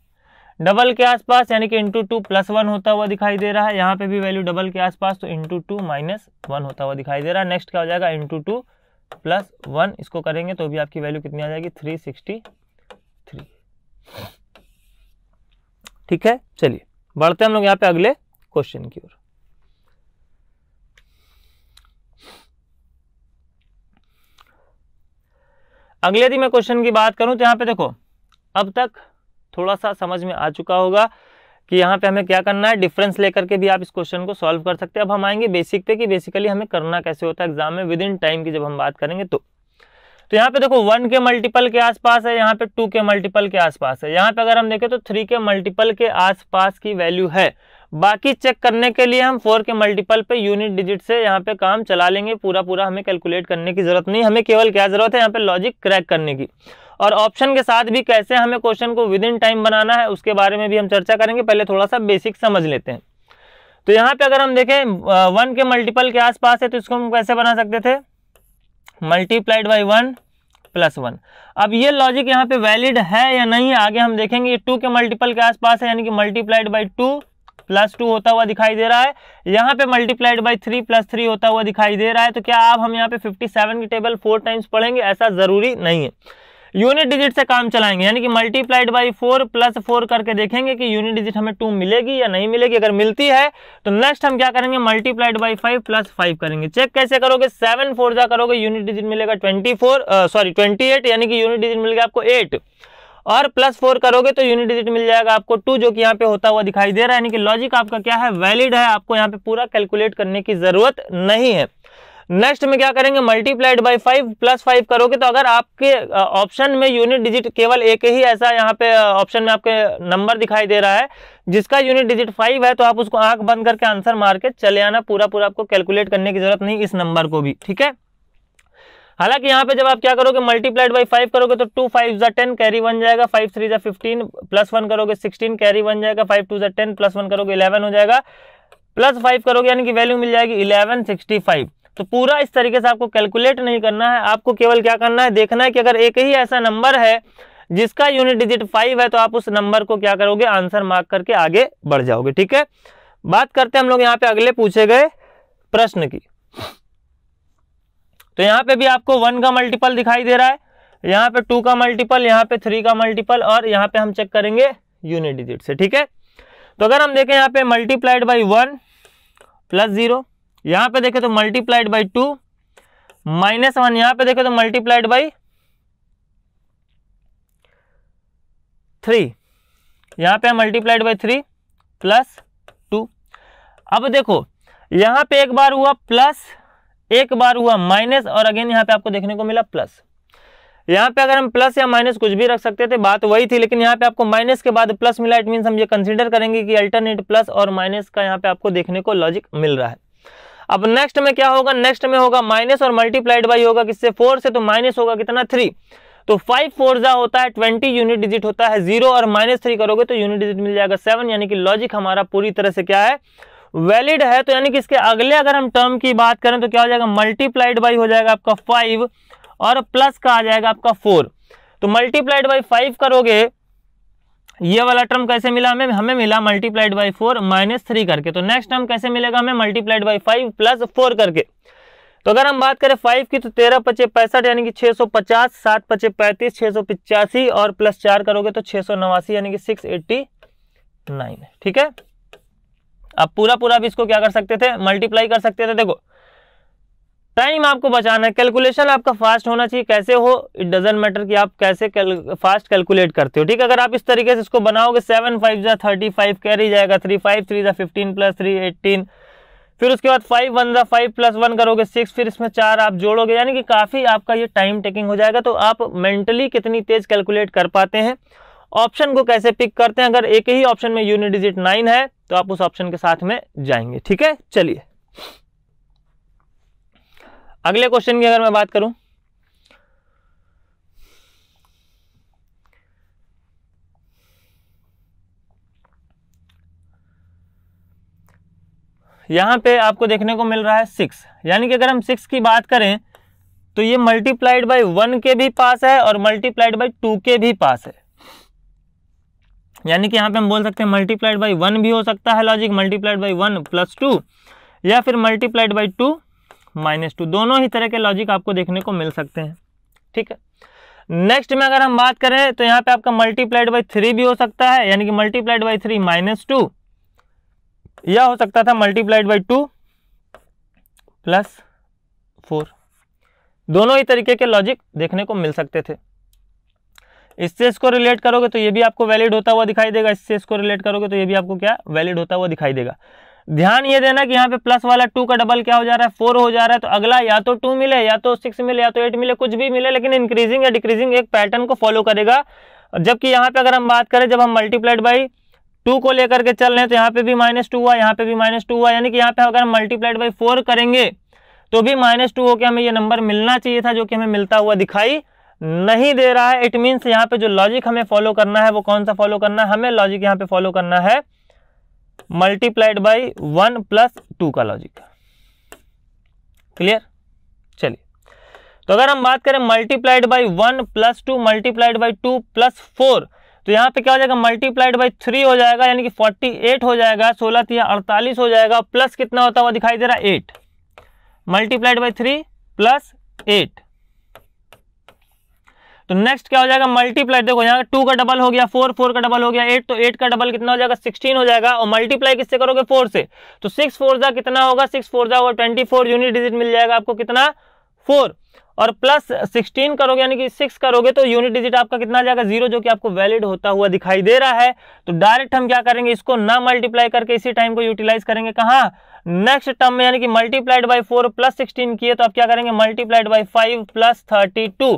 double के आसपास यानी कि इंटू टू प्लस वन होता हुआ दिखाई दे रहा है यहाँ पे भी वैल्यू डबल के आसपास तो इंटू टू माइनस वन होता हुआ दिखाई दे रहा है नेक्स्ट क्या हो जाएगा इंटू टू प्लस वन इसको करेंगे तो भी आपकी वैल्यू कितनी आ जाएगी थ्री सिक्सटी थ्री ठीक है चलिए बढ़ते हैं हम लोग यहाँ पे अगले क्वेश्चन की ओर अगले यदि मैं क्वेश्चन की बात करूं तो यहाँ पे देखो अब तक थोड़ा सा समझ में आ चुका होगा कि यहाँ पे हमें क्या करना है डिफरेंस लेकर के भी आप इस क्वेश्चन को सॉल्व कर सकते हैं अब हम आएंगे बेसिक पे कि बेसिकली हमें करना कैसे होता है एग्जाम में विद इन टाइम की जब हम बात करेंगे तो तो यहाँ पे देखो वन के मल्टीपल के आसपास है यहाँ पे टू के मल्टीपल के आसपास है यहाँ पे अगर हम देखें तो थ्री के मल्टीपल के आसपास की वैल्यू है बाकी चेक करने के लिए हम फोर के मल्टीपल पे यूनिट डिजिट से यहाँ पे काम चला लेंगे पूरा पूरा हमें कैलकुलेट करने की जरूरत नहीं हमें केवल क्या जरूरत है यहाँ पे लॉजिक क्रैक करने की और ऑप्शन के साथ भी कैसे हमें क्वेश्चन को विद इन टाइम बनाना है उसके बारे में भी हम चर्चा करेंगे पहले थोड़ा सा बेसिक समझ लेते हैं तो यहाँ पे अगर हम देखें वन के मल्टीपल के आसपास है तो इसको हम कैसे बना सकते थे multiplied by one plus one अब ये लॉजिक यहाँ पे वैलिड है या नहीं आगे हम देखेंगे ये टू के मल्टीपल के आसपास है यानी कि multiplied by two plus two होता हुआ दिखाई दे रहा है यहाँ पे multiplied by three plus three होता हुआ दिखाई दे रहा है तो क्या आप हम यहाँ पे फिफ्टी सेवन की टेबल फोर टाइम्स पढ़ेंगे ऐसा ज़रूरी नहीं है यूनिट डिजिट से काम चलाएंगे यानी कि multiplied by four plus four करके देखेंगे कि यूनिट डिजिट हमें टू मिलेगी या नहीं मिलेगी अगर मिलती है तो नेक्स्ट हम क्या करेंगे multiplied by five plus five करेंगे चेक कैसे करोगे सेवन फोर जा करोगे यूनिट डिजिट मिलेगा twenty four sorry twenty eight यानी कि यूनिट डिजिट मिल गया आपको एट और प्लस फोर करोगे तो यूनिट डिजिट मिल जाएगा आपको टू जो कि यहाँ पे होता हुआ दिखाई दे रहा है यानी कि लॉजिक आपका क्या है वैलिड है आपको यहाँ पे पूरा कैलकुलेट करने की जरूरत नहीं है नेक्स्ट में क्या करेंगे multiplied by five plus five करोगे तो अगर आपके ऑप्शन में यूनिट डिजिट केवल एक ही ऐसा यहाँ पे ऑप्शन में आपके नंबर दिखाई दे रहा है जिसका यूनिट डिजिट फाइव है तो आप उसको आंख बंद करके आंसर मार के चले आना पूरा पूरा आपको कैलकुलेट करने की जरूरत नहीं इस नंबर को भी ठीक है हालांकि यहाँ पे जब आप क्या करोगे मल्टीप्लाइड बाई फाइव करोगे तो टू फाइव जो टेन कैरी बन जाएगा फाइव थ्री जो फिफ्टीन प्लस वन करोगे सिक्सटीन कैरी बन जाएगा फाइव टू जो टेन प्लस वन करोगे इलेवन हो जाएगा प्लस फाइव करोगे यानी कि वैल्यू मिल जाएगी इलेवन सिक्सटी फाइव तो पूरा इस तरीके से आपको कैलकुलेट नहीं करना है आपको केवल क्या करना है देखना है कि अगर एक ही ऐसा नंबर है जिसका यूनिट डिजिट फाइव है तो आप उस नंबर को क्या करोगे आंसर मार्क करके आगे बढ़ जाओगे ठीक है बात करते हैं हम लोग यहाँ पे अगले पूछे गए प्रश्न की तो यहाँ पे भी आपको वन का मल्टीपल दिखाई दे रहा है यहाँ पे टू का मल्टीपल यहाँ पे थ्री का मल्टीपल और यहाँ पे हम चेक करेंगे यूनिट डिजिट से ठीक है तो अगर हम देखें यहाँ पे multiplied by one plus zero यहां पे देखे तो multiplied by two minus one यहां पे देखे तो मल्टीप्लाइड बाई थ्री यहां पे multiplied by three plus two अब देखो यहां पे एक बार हुआ प्लस एक बार हुआ माइनस और अगेन यहां पे आपको देखने को मिला प्लस यहाँ पे अगर हम प्लस या माइनस कुछ भी रख सकते थे बात वही थी लेकिन यहां पे आपको माइनस के बाद प्लस मिला इट मीन हम ये कंसिडर करेंगे कि अल्टरनेट प्लस और माइनस का यहां पे आपको देखने को लॉजिक मिल रहा है अब नेक्स्ट में क्या होगा नेक्स्ट में होगा माइनस और मल्टीप्लाइड बाई होगा किससे फोर से तो माइनस होगा कितना थ्री तो फाइव फोर जा होता है ट्वेंटी यूनिट डिजिट होता है जीरो और माइनस थ्री करोगे तो यूनिट डिजिट मिल जाएगा सेवन यानी कि लॉजिक हमारा पूरी तरह से क्या है वैलिड है तो यानी कि इसके अगले अगर हम टर्म की बात करें तो क्या हो जाएगा मल्टीप्लाइड बाई हो जाएगा आपका फाइव और प्लस का आ जाएगा आपका फोर तो मल्टीप्लाइड बाई फाइव करोगे ये वाला टर्म कैसे मिला हमें हमें मिला multiplied by four minus three करके तो नेक्स्ट टर्म कैसे मिलेगा हमें multiplied by five plus four करके तो अगर हम बात करें फाइव की तो तेरह पचे पैंसठ यानी कि छः सौ पचास सात पचे पैंतीस छः सौ पिचासी और प्लस चार करोगे तो छः सौ नवासी यानी कि सिक्स एट्टी नाइन ठीक है अब पूरा पूरा अब इसको क्या कर सकते थे मल्टीप्लाई कर सकते थे देखो टाइम आपको बचाना है कैलकुलेशन आपका फास्ट होना चाहिए कैसे हो इट डजेंट मैटर कि आप कैसे कैल, फास्ट कैलकुलेट करते हो ठीक है अगर आप इस तरीके से इसको बनाओगे सेवन फाइव जो थर्टी फाइव कैरी जाएगा थ्री फाइव थ्री जो फिफ्टीन प्लस थ्री एट्टीन फिर उसके बाद फाइव वन जो फाइव प्लस वन करोगे सिक्स फिर इसमें चार आप जोड़ोगे यानी कि काफ़ी आपका ये टाइम टेकिंग हो जाएगा तो आप मेंटली कितनी तेज़ कैलकुलेट कर पाते हैं ऑप्शन को कैसे पिक करते हैं अगर एक ही ऑप्शन में यूनिट डिजिट नाइन है तो आप उस ऑप्शन के साथ में जाएंगे ठीक है चलिए अगले क्वेश्चन की अगर मैं बात करूं यहां पे आपको देखने को मिल रहा है सिक्स यानी कि अगर हम सिक्स की बात करें तो ये मल्टीप्लाइड बाई वन के भी पास है और मल्टीप्लाइड बाई टू के भी पास है यानी कि यहां पे हम बोल सकते हैं मल्टीप्लाइड बाई वन भी हो सकता है logic multiplied by one plus two या फिर multiplied by two minus two दोनों ही तरह के लॉजिक आपको देखने को मिल सकते हैं ठीक है नेक्स्ट में अगर हम बात करें तो यहाँ पे आपका मल्टीप्लाइड बाई थ्री भी हो सकता है यानी कि multiplied by three minus two या हो सकता था multiplied by two plus four दोनों ही तरीके के लॉजिक देखने को मिल सकते थे इससे इसको रिलेट करोगे तो ये भी आपको वैलिड होता हुआ दिखाई देगा इससे इसको रिलेट करोगे तो ये भी आपको क्या वैलिड होता हुआ दिखाई देगा ध्यान ये देना कि यहाँ पे प्लस वाला टू का डबल क्या हो जा रहा है फोर हो जा रहा है तो अगला या तो टू मिले या तो सिक्स मिले या तो एट मिले कुछ भी मिले लेकिन इंक्रीजिंग या डिक्रीजिंग एक पैटर्न को फॉलो करेगा जबकि यहाँ पे अगर हम बात करें जब हम मल्टीप्लाइड बाई टू को लेकर के चल रहे हैं तो यहाँ पे भी माइनस टू हुआ यहाँ पे भी माइनस टू हुआ यानी कि यहाँ पे अगर हम मल्टीप्लाइड बाई फोर करेंगे तो भी माइनस टू होकर हमें ये नंबर मिलना चाहिए था जो कि हमें मिलता हुआ दिखाई नहीं दे रहा है इट मीन्स यहाँ पे जो लॉजिक हमें फॉलो करना है वो कौन सा फॉलो करना है हमें लॉजिक यहाँ पे फॉलो करना है multiplied by one plus two का लॉजिक क्लियर चलिए तो अगर हम बात करें multiplied by one plus two multiplied by two plus four तो यहां पे क्या हो जाएगा मल्टीप्लाइड बाई थ्री हो जाएगा यानी कि फोर्टी एट हो जाएगा सोलह तीन अड़तालीस हो जाएगा प्लस कितना होता हुआ दिखाई दे रहा है eight multiplied by three plus eight तो नेक्स्ट क्या हो जाएगा मल्टीप्लाई देखो यहाँ टू का डबल हो गया फोर फोर का डबल हो गया एट तो एट का डबल कितना हो जाएगा सिक्सटीन हो जाएगा और मल्टीप्लाई किससे करोगे फोर से तो सिक्स फोर जा कितना होगा सिक्स फोर जा होगा ट्वेंटी फोर यूनिट डिजिट मिल जाएगा आपको कितना फोर और प्लस सिक्सटीन करोगे यानी कि सिक्स करोगे तो यूनिट डिजिट आपका कितना आ जाएगा जीरो जो कि आपको वैलिड होता हुआ दिखाई दे रहा है तो डायरेक्ट हम क्या करेंगे इसको ना मल्टीप्लाई करके इसी टाइम को यूटिलाइज करेंगे कहाँ नेक्स्ट टर्म में यानी कि multiplied by four plus sixteen किए तो आप क्या करेंगे multiplied by five plus thirty two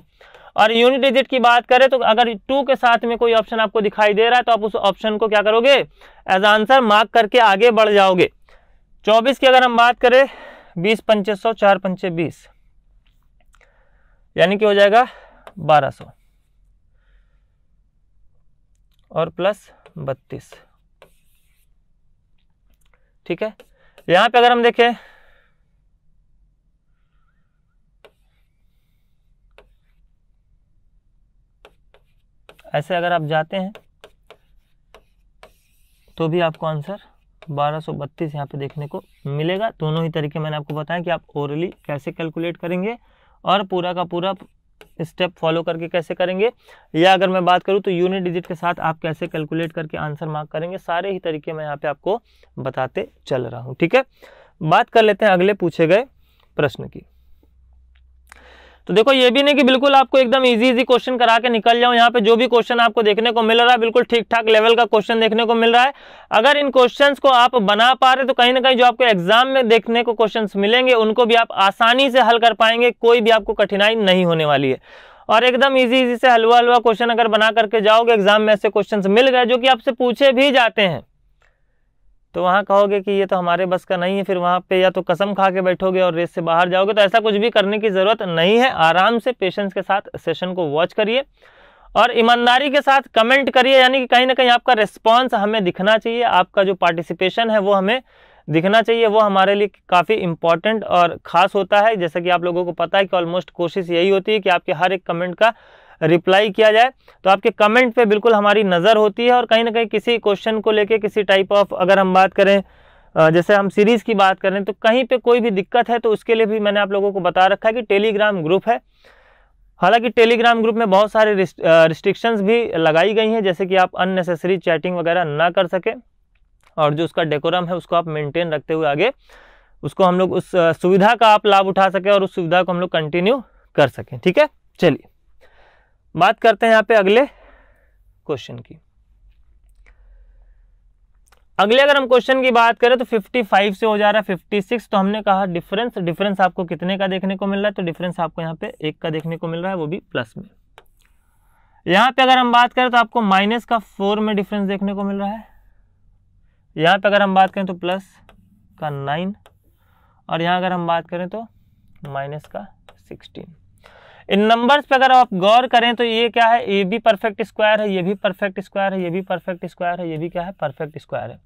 और यूनिट डिजिट की बात करें तो अगर टू के साथ में कोई ऑप्शन आपको दिखाई दे रहा है तो आप उस ऑप्शन को क्या करोगे एज आंसर मार्क करके आगे बढ़ जाओगे चौबीस की अगर हम बात करें बीस पंचे सौ चार पंचे बीस यानी कि हो जाएगा बारह सौ और प्लस बत्तीस ठीक है यहां पे अगर हम देखें ऐसे अगर आप जाते हैं तो भी आपको आंसर 1232 यहाँ पर देखने को मिलेगा दोनों ही तरीके मैंने आपको बताया कि आप ओरली कैसे कैलकुलेट करेंगे और पूरा का पूरा स्टेप फॉलो करके कैसे करेंगे या अगर मैं बात करूँ तो यूनिट डिजिट के साथ आप कैसे कैलकुलेट करके आंसर मार्क करेंगे सारे ही तरीके मैं यहाँ पे आपको बताते चल रहा हूँ ठीक है बात कर लेते हैं अगले पूछे गए प्रश्न की तो देखो ये भी नहीं कि बिल्कुल आपको एकदम इजी इजी क्वेश्चन करा के निकल जाओ यहाँ पे जो भी क्वेश्चन आपको देखने को मिल रहा है बिल्कुल ठीक ठाक लेवल का क्वेश्चन देखने को मिल रहा है अगर इन क्वेश्चंस को आप बना पा रहे तो कहीं ना कहीं जो आपको एग्जाम में देखने को क्वेश्चन मिलेंगे उनको भी आप आसानी से हल कर पाएंगे कोई भी आपको कठिनाई नहीं होने वाली है और एकदम इजी इजी से हलवा हलवा क्वेश्चन अगर बना करके जाओगे एग्जाम में ऐसे क्वेश्चन मिल गए जो कि आपसे पूछे भी जाते हैं तो वहाँ कहोगे कि ये तो हमारे बस का नहीं है फिर वहाँ पे या तो कसम खा के बैठोगे और रेस से बाहर जाओगे तो ऐसा कुछ भी करने की ज़रूरत नहीं है आराम से पेशेंस के साथ सेशन को वॉच करिए और ईमानदारी के साथ कमेंट करिए यानी कि कहीं ना कहीं आपका रिस्पॉन्स हमें दिखना चाहिए आपका जो पार्टिसिपेशन है वो हमें दिखना चाहिए वो हमारे लिए काफ़ी इम्पॉर्टेंट और ख़ास होता है जैसा कि आप लोगों को पता है कि ऑलमोस्ट कोशिश यही होती है कि आपके हर एक कमेंट का रिप्लाई किया जाए तो आपके कमेंट पे बिल्कुल हमारी नज़र होती है और कहीं ना कहीं किसी क्वेश्चन को लेके किसी टाइप ऑफ अगर हम बात करें जैसे हम सीरीज़ की बात करें तो कहीं पे कोई भी दिक्कत है तो उसके लिए भी मैंने आप लोगों को बता रखा है कि टेलीग्राम ग्रुप है हालांकि टेलीग्राम ग्रुप में बहुत सारे रिस्ट्रिक्शंस भी लगाई गई हैं जैसे कि आप अननेसेसरी चैटिंग वगैरह ना कर सकें और जो उसका डेकोरम है उसको आप मेनटेन रखते हुए आगे उसको हम लोग उस सुविधा का आप लाभ उठा सकें और उस सुविधा को हम लोग कंटिन्यू कर सकें ठीक है चलिए बात करते हैं यहाँ पे अगले क्वेश्चन की अगले अगर हम क्वेश्चन की बात करें तो 55 से हो जा रहा है 56 तो हमने कहा डिफरेंस डिफरेंस आपको कितने का देखने को मिल रहा है तो डिफरेंस आपको यहाँ पे एक का देखने को मिल रहा है वो भी प्लस में यहाँ पे अगर हम बात करें तो आपको माइनस का फोर में डिफरेंस देखने को मिल रहा है यहाँ पे अगर हम बात करें तो प्लस का नाइन और यहाँ अगर हम बात करें तो माइनस का सिक्सटीन इन नंबर्स पे अगर आप गौर करें तो ये क्या है ये भी परफेक्ट स्क्वायर है ये भी परफेक्ट स्क्वायर है ये भी परफेक्ट स्क्वायर है ये भी क्या है परफेक्ट स्क्वायर है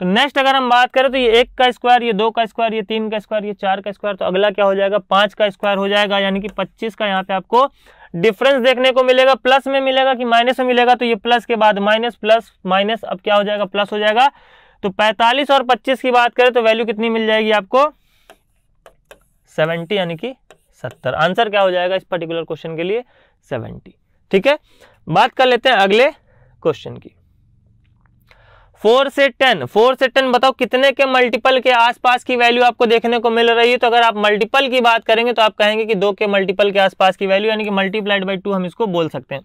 तो नेक्स्ट अगर हम बात करें तो ये एक का स्क्वायर ये दो का स्क्वायर ये तीन का स्क्वायर ये चार का स्क्वायर तो अगला क्या हो जाएगा पांच का स्क्वायर हो जाएगा यानी कि पच्चीस का यहाँ पे आपको डिफरेंस देखने को मिलेगा प्लस में मिलेगा कि माइनस में मिलेगा तो ये प्लस के बाद माइनस प्लस माइनस अब क्या हो जाएगा प्लस हो जाएगा तो पैंतालीस और पच्चीस की बात करें तो वैल्यू कितनी मिल जाएगी आपको सेवेंटी यानी कि सत्तर आंसर क्या हो जाएगा इस पर्टिकुलर क्वेश्चन के लिए सेवेंटी ठीक है बात कर लेते हैं अगले क्वेश्चन की फोर से टेन फोर से टेन बताओ कितने के मल्टीपल के आसपास की वैल्यू आपको देखने को मिल रही है तो अगर आप मल्टीपल की बात करेंगे तो आप कहेंगे कि दो के मल्टीपल के आसपास की वैल्यू यानी कि मल्टीप्लाइड बाई टू हम इसको बोल सकते हैं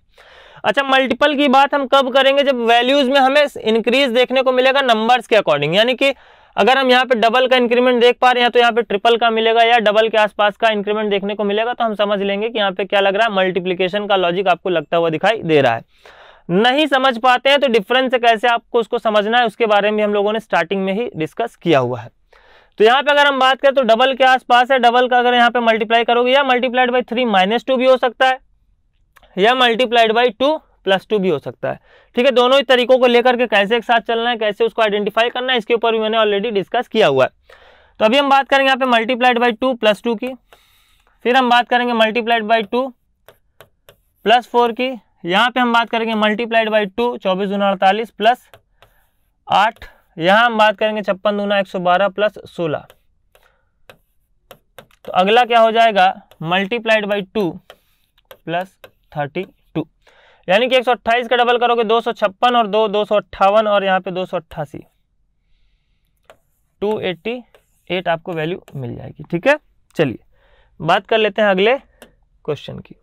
अच्छा मल्टीपल की बात हम कब करेंगे जब वैल्यूज में हमें इंक्रीज देखने को मिलेगा नंबर्स के अकॉर्डिंग यानी कि अगर हम यहाँ पे डबल का इंक्रीमेंट देख पा रहे हैं तो यहाँ पे ट्रिपल का मिलेगा या डबल के आसपास का इंक्रीमेंट देखने को मिलेगा तो हम समझ लेंगे कि यहाँ पे क्या लग रहा है मल्टीप्लीकेशन का लॉजिक आपको लगता हुआ दिखाई दे रहा है नहीं समझ पाते हैं तो डिफरेंस कैसे आपको उसको समझना है उसके बारे में हम लोगों ने स्टार्टिंग में ही डिस्कस किया हुआ है तो यहाँ पे अगर हम बात करें तो डबल के आसपास है डबल का अगर यहाँ पे मल्टीप्लाई करोगे या multiplied by three minus two भी हो सकता है या multiplied by two plus two भी हो सकता है ठीक है दोनों ही तरीकों को लेकर के कैसे एक साथ चलना है कैसे उसको आइडेंटिफाई करना है इसके ऊपर भी मैंने ऑलरेडी डिस्कस किया हुआ है तो अभी हम बात करेंगे यहाँ पे multiplied by two plus two की फिर हम बात करेंगे multiplied by two plus four की यहाँ पे हम बात करेंगे मल्टीप्लाइड बाई टू चौबीस दूना अड़तालीस प्लस आठ यहाँ हम बात करेंगे छप्पन दूना एक सौ बारह प्लस सोलह तो अगला क्या हो जाएगा multiplied by two plus thirty यानी कि एक का डबल करोगे दो और दो दो और यहाँ पे दो टू एट्टी एट आपको वैल्यू मिल जाएगी ठीक है चलिए बात कर लेते हैं अगले क्वेश्चन की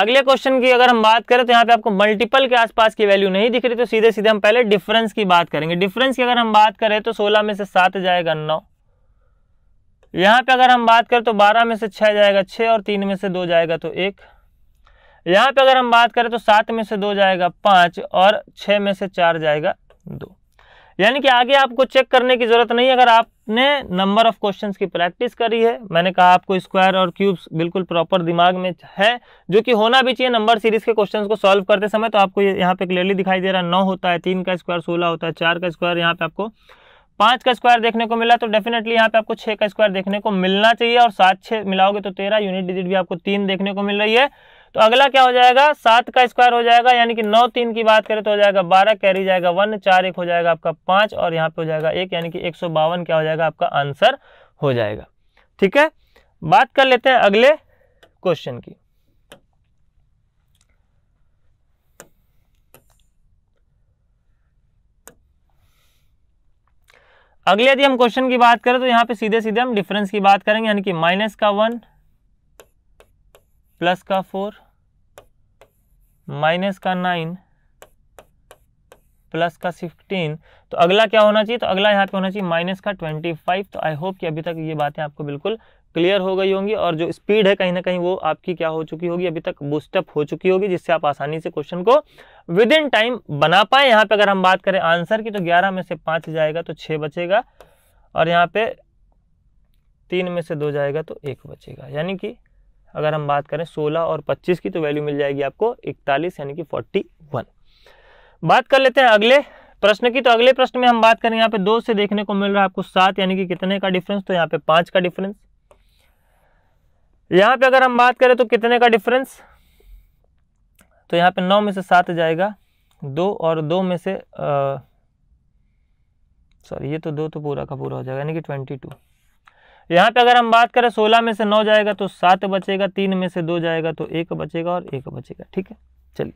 अगले क्वेश्चन की अगर हम बात करें तो यहाँ पे आपको मल्टीपल के आसपास की वैल्यू नहीं दिख रही तो सीधे सीधे हम पहले डिफरेंस की बात करेंगे डिफरेंस की अगर हम बात करें तो सोलह में से सात जाएगा नौ यहाँ पे अगर हम बात करें तो बारह में से छः जाएगा छः और तीन में से दो जाएगा तो एक यहाँ पे अगर हम बात करें तो सात में से दो जाएगा पाँच और छः में से चार जाएगा दो यानी कि आगे आपको चेक करने की ज़रूरत नहीं अगर आपने नंबर ऑफ क्वेश्चंस की प्रैक्टिस करी है मैंने कहा आपको स्क्वायर और क्यूब्स बिल्कुल प्रॉपर दिमाग में है जो कि होना भी चाहिए नंबर सीरीज के क्वेश्चंस को सॉल्व करते समय तो आपको यहाँ पे क्लियरली दिखाई दे रहा है नौ होता है तीन का स्क्वायर सोलह होता है चार का स्क्वायर यहाँ पे आपको पाँच का स्क्वायर देखने को मिला तो डेफिनेटली यहाँ पे आपको छः का स्क्वायर देखने को मिलना चाहिए और सात छः मिलाओगे तो तेरह यूनिट डिजिट भी आपको तीन देखने को मिल रही है तो अगला क्या हो जाएगा सात का स्क्वायर हो जाएगा यानी कि नौ तीन की बात करें तो हो जाएगा बारह कैरी जाएगा वन चार एक हो जाएगा आपका पांच और यहाँ पे हो जाएगा एक यानी कि एक सौ बावन क्या हो जाएगा आपका आंसर हो जाएगा ठीक है बात कर लेते हैं अगले क्वेश्चन की अगले यदि हम क्वेश्चन की बात करें तो यहाँ पे सीधे सीधे हम डिफरेंस की बात करेंगे यानी कि माइनस का वन प्लस का फोर माइनस का नाइन प्लस का सिक्सटीन तो अगला क्या होना चाहिए तो अगला यहाँ पे होना चाहिए माइनस का ट्वेंटी फाइव तो आई होप कि अभी तक ये बातें आपको बिल्कुल क्लियर हो गई होंगी और जो स्पीड है कहीं ना कहीं वो आपकी क्या हो चुकी होगी अभी तक बूस्टअप हो चुकी होगी जिससे आप आसानी से क्वेश्चन को विद इन टाइम बना पाए यहाँ पे अगर हम बात करें आंसर की तो ग्यारह में से पाँच जाएगा तो छः बचेगा और यहाँ पे तीन में से दो जाएगा तो एक बचेगा यानी कि अगर हम बात करें सोलह और पच्चीस की तो वैल्यू मिल जाएगी आपको इकतालीस यानी कि फोर्टी वन बात कर लेते हैं अगले प्रश्न की तो अगले प्रश्न में हम बात करें यहाँ पे दो से देखने को मिल रहा है आपको सात यानी कि कितने का डिफरेंस तो यहाँ पे पाँच का डिफरेंस यहाँ पे अगर हम बात करें तो कितने का डिफरेंस तो यहाँ पे नौ में से सात जाएगा दो और दो में से सॉरी ये तो दो तो पूरा का पूरा हो जाएगा यानी कि ट्वेंटी टू यहाँ पे अगर हम बात करें सोलह में से नौ जाएगा तो सात बचेगा तीन में से दो जाएगा तो एक बचेगा और एक बचेगा ठीक है चलिए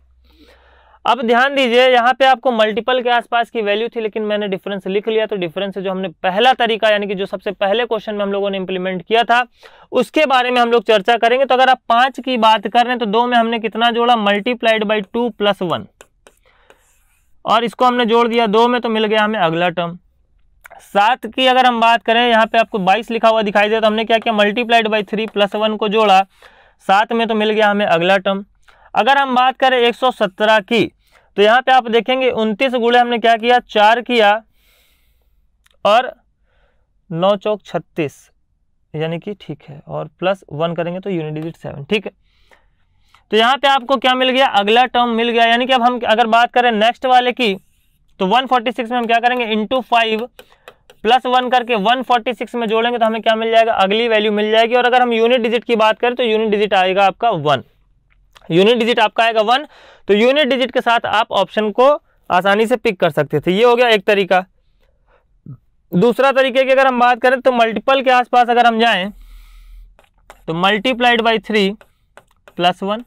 अब ध्यान दीजिए यहाँ पे आपको मल्टीपल के आसपास की वैल्यू थी लेकिन मैंने डिफरेंस लिख लिया तो डिफरेंस जो हमने पहला तरीका यानी कि जो सबसे पहले क्वेश्चन में हम लोगों ने इम्प्लीमेंट किया था उसके बारे में हम लोग चर्चा करेंगे तो अगर आप पांच की बात कर रहे हैं तो दो में हमने कितना जोड़ा multiplied by two plus one और इसको हमने जोड़ दिया दो में तो मिल गया हमें अगला टर्म सात की अगर हम बात करें यहाँ पे आपको बाईस लिखा हुआ दिखाई दे तो हमने क्या किया multiplied by three plus one को जोड़ा सात में तो मिल गया हमें अगला टर्म अगर हम बात करें 117 की तो यहाँ पे आप देखेंगे उनतीस गुड़े हमने क्या किया चार किया और नौ चौक छत्तीस यानी कि ठीक है और प्लस वन करेंगे तो यूनिट डिजिट सेवन ठीक है तो यहाँ पे आपको क्या मिल गया अगला टर्म मिल गया यानी कि अब हम अगर बात करें नेक्स्ट वाले की तो 146 में हम क्या करेंगे इंटू फाइव प्लस वन करके 146 में जोड़ेंगे तो हमें क्या मिल जाएगा अगली वैल्यू मिल जाएगी और अगर हम यूनिट डिजिट की बात करें तो यूनिट डिजिट आएगा आपका वन यूनिट डिजिट आपका आएगा वन तो यूनिट डिजिट के साथ आप ऑप्शन को आसानी से पिक कर सकते थे ये हो गया एक तरीका दूसरा तरीके की अगर हम बात करें तो मल्टीपल के आसपास अगर हम जाएं तो multiplied by three plus one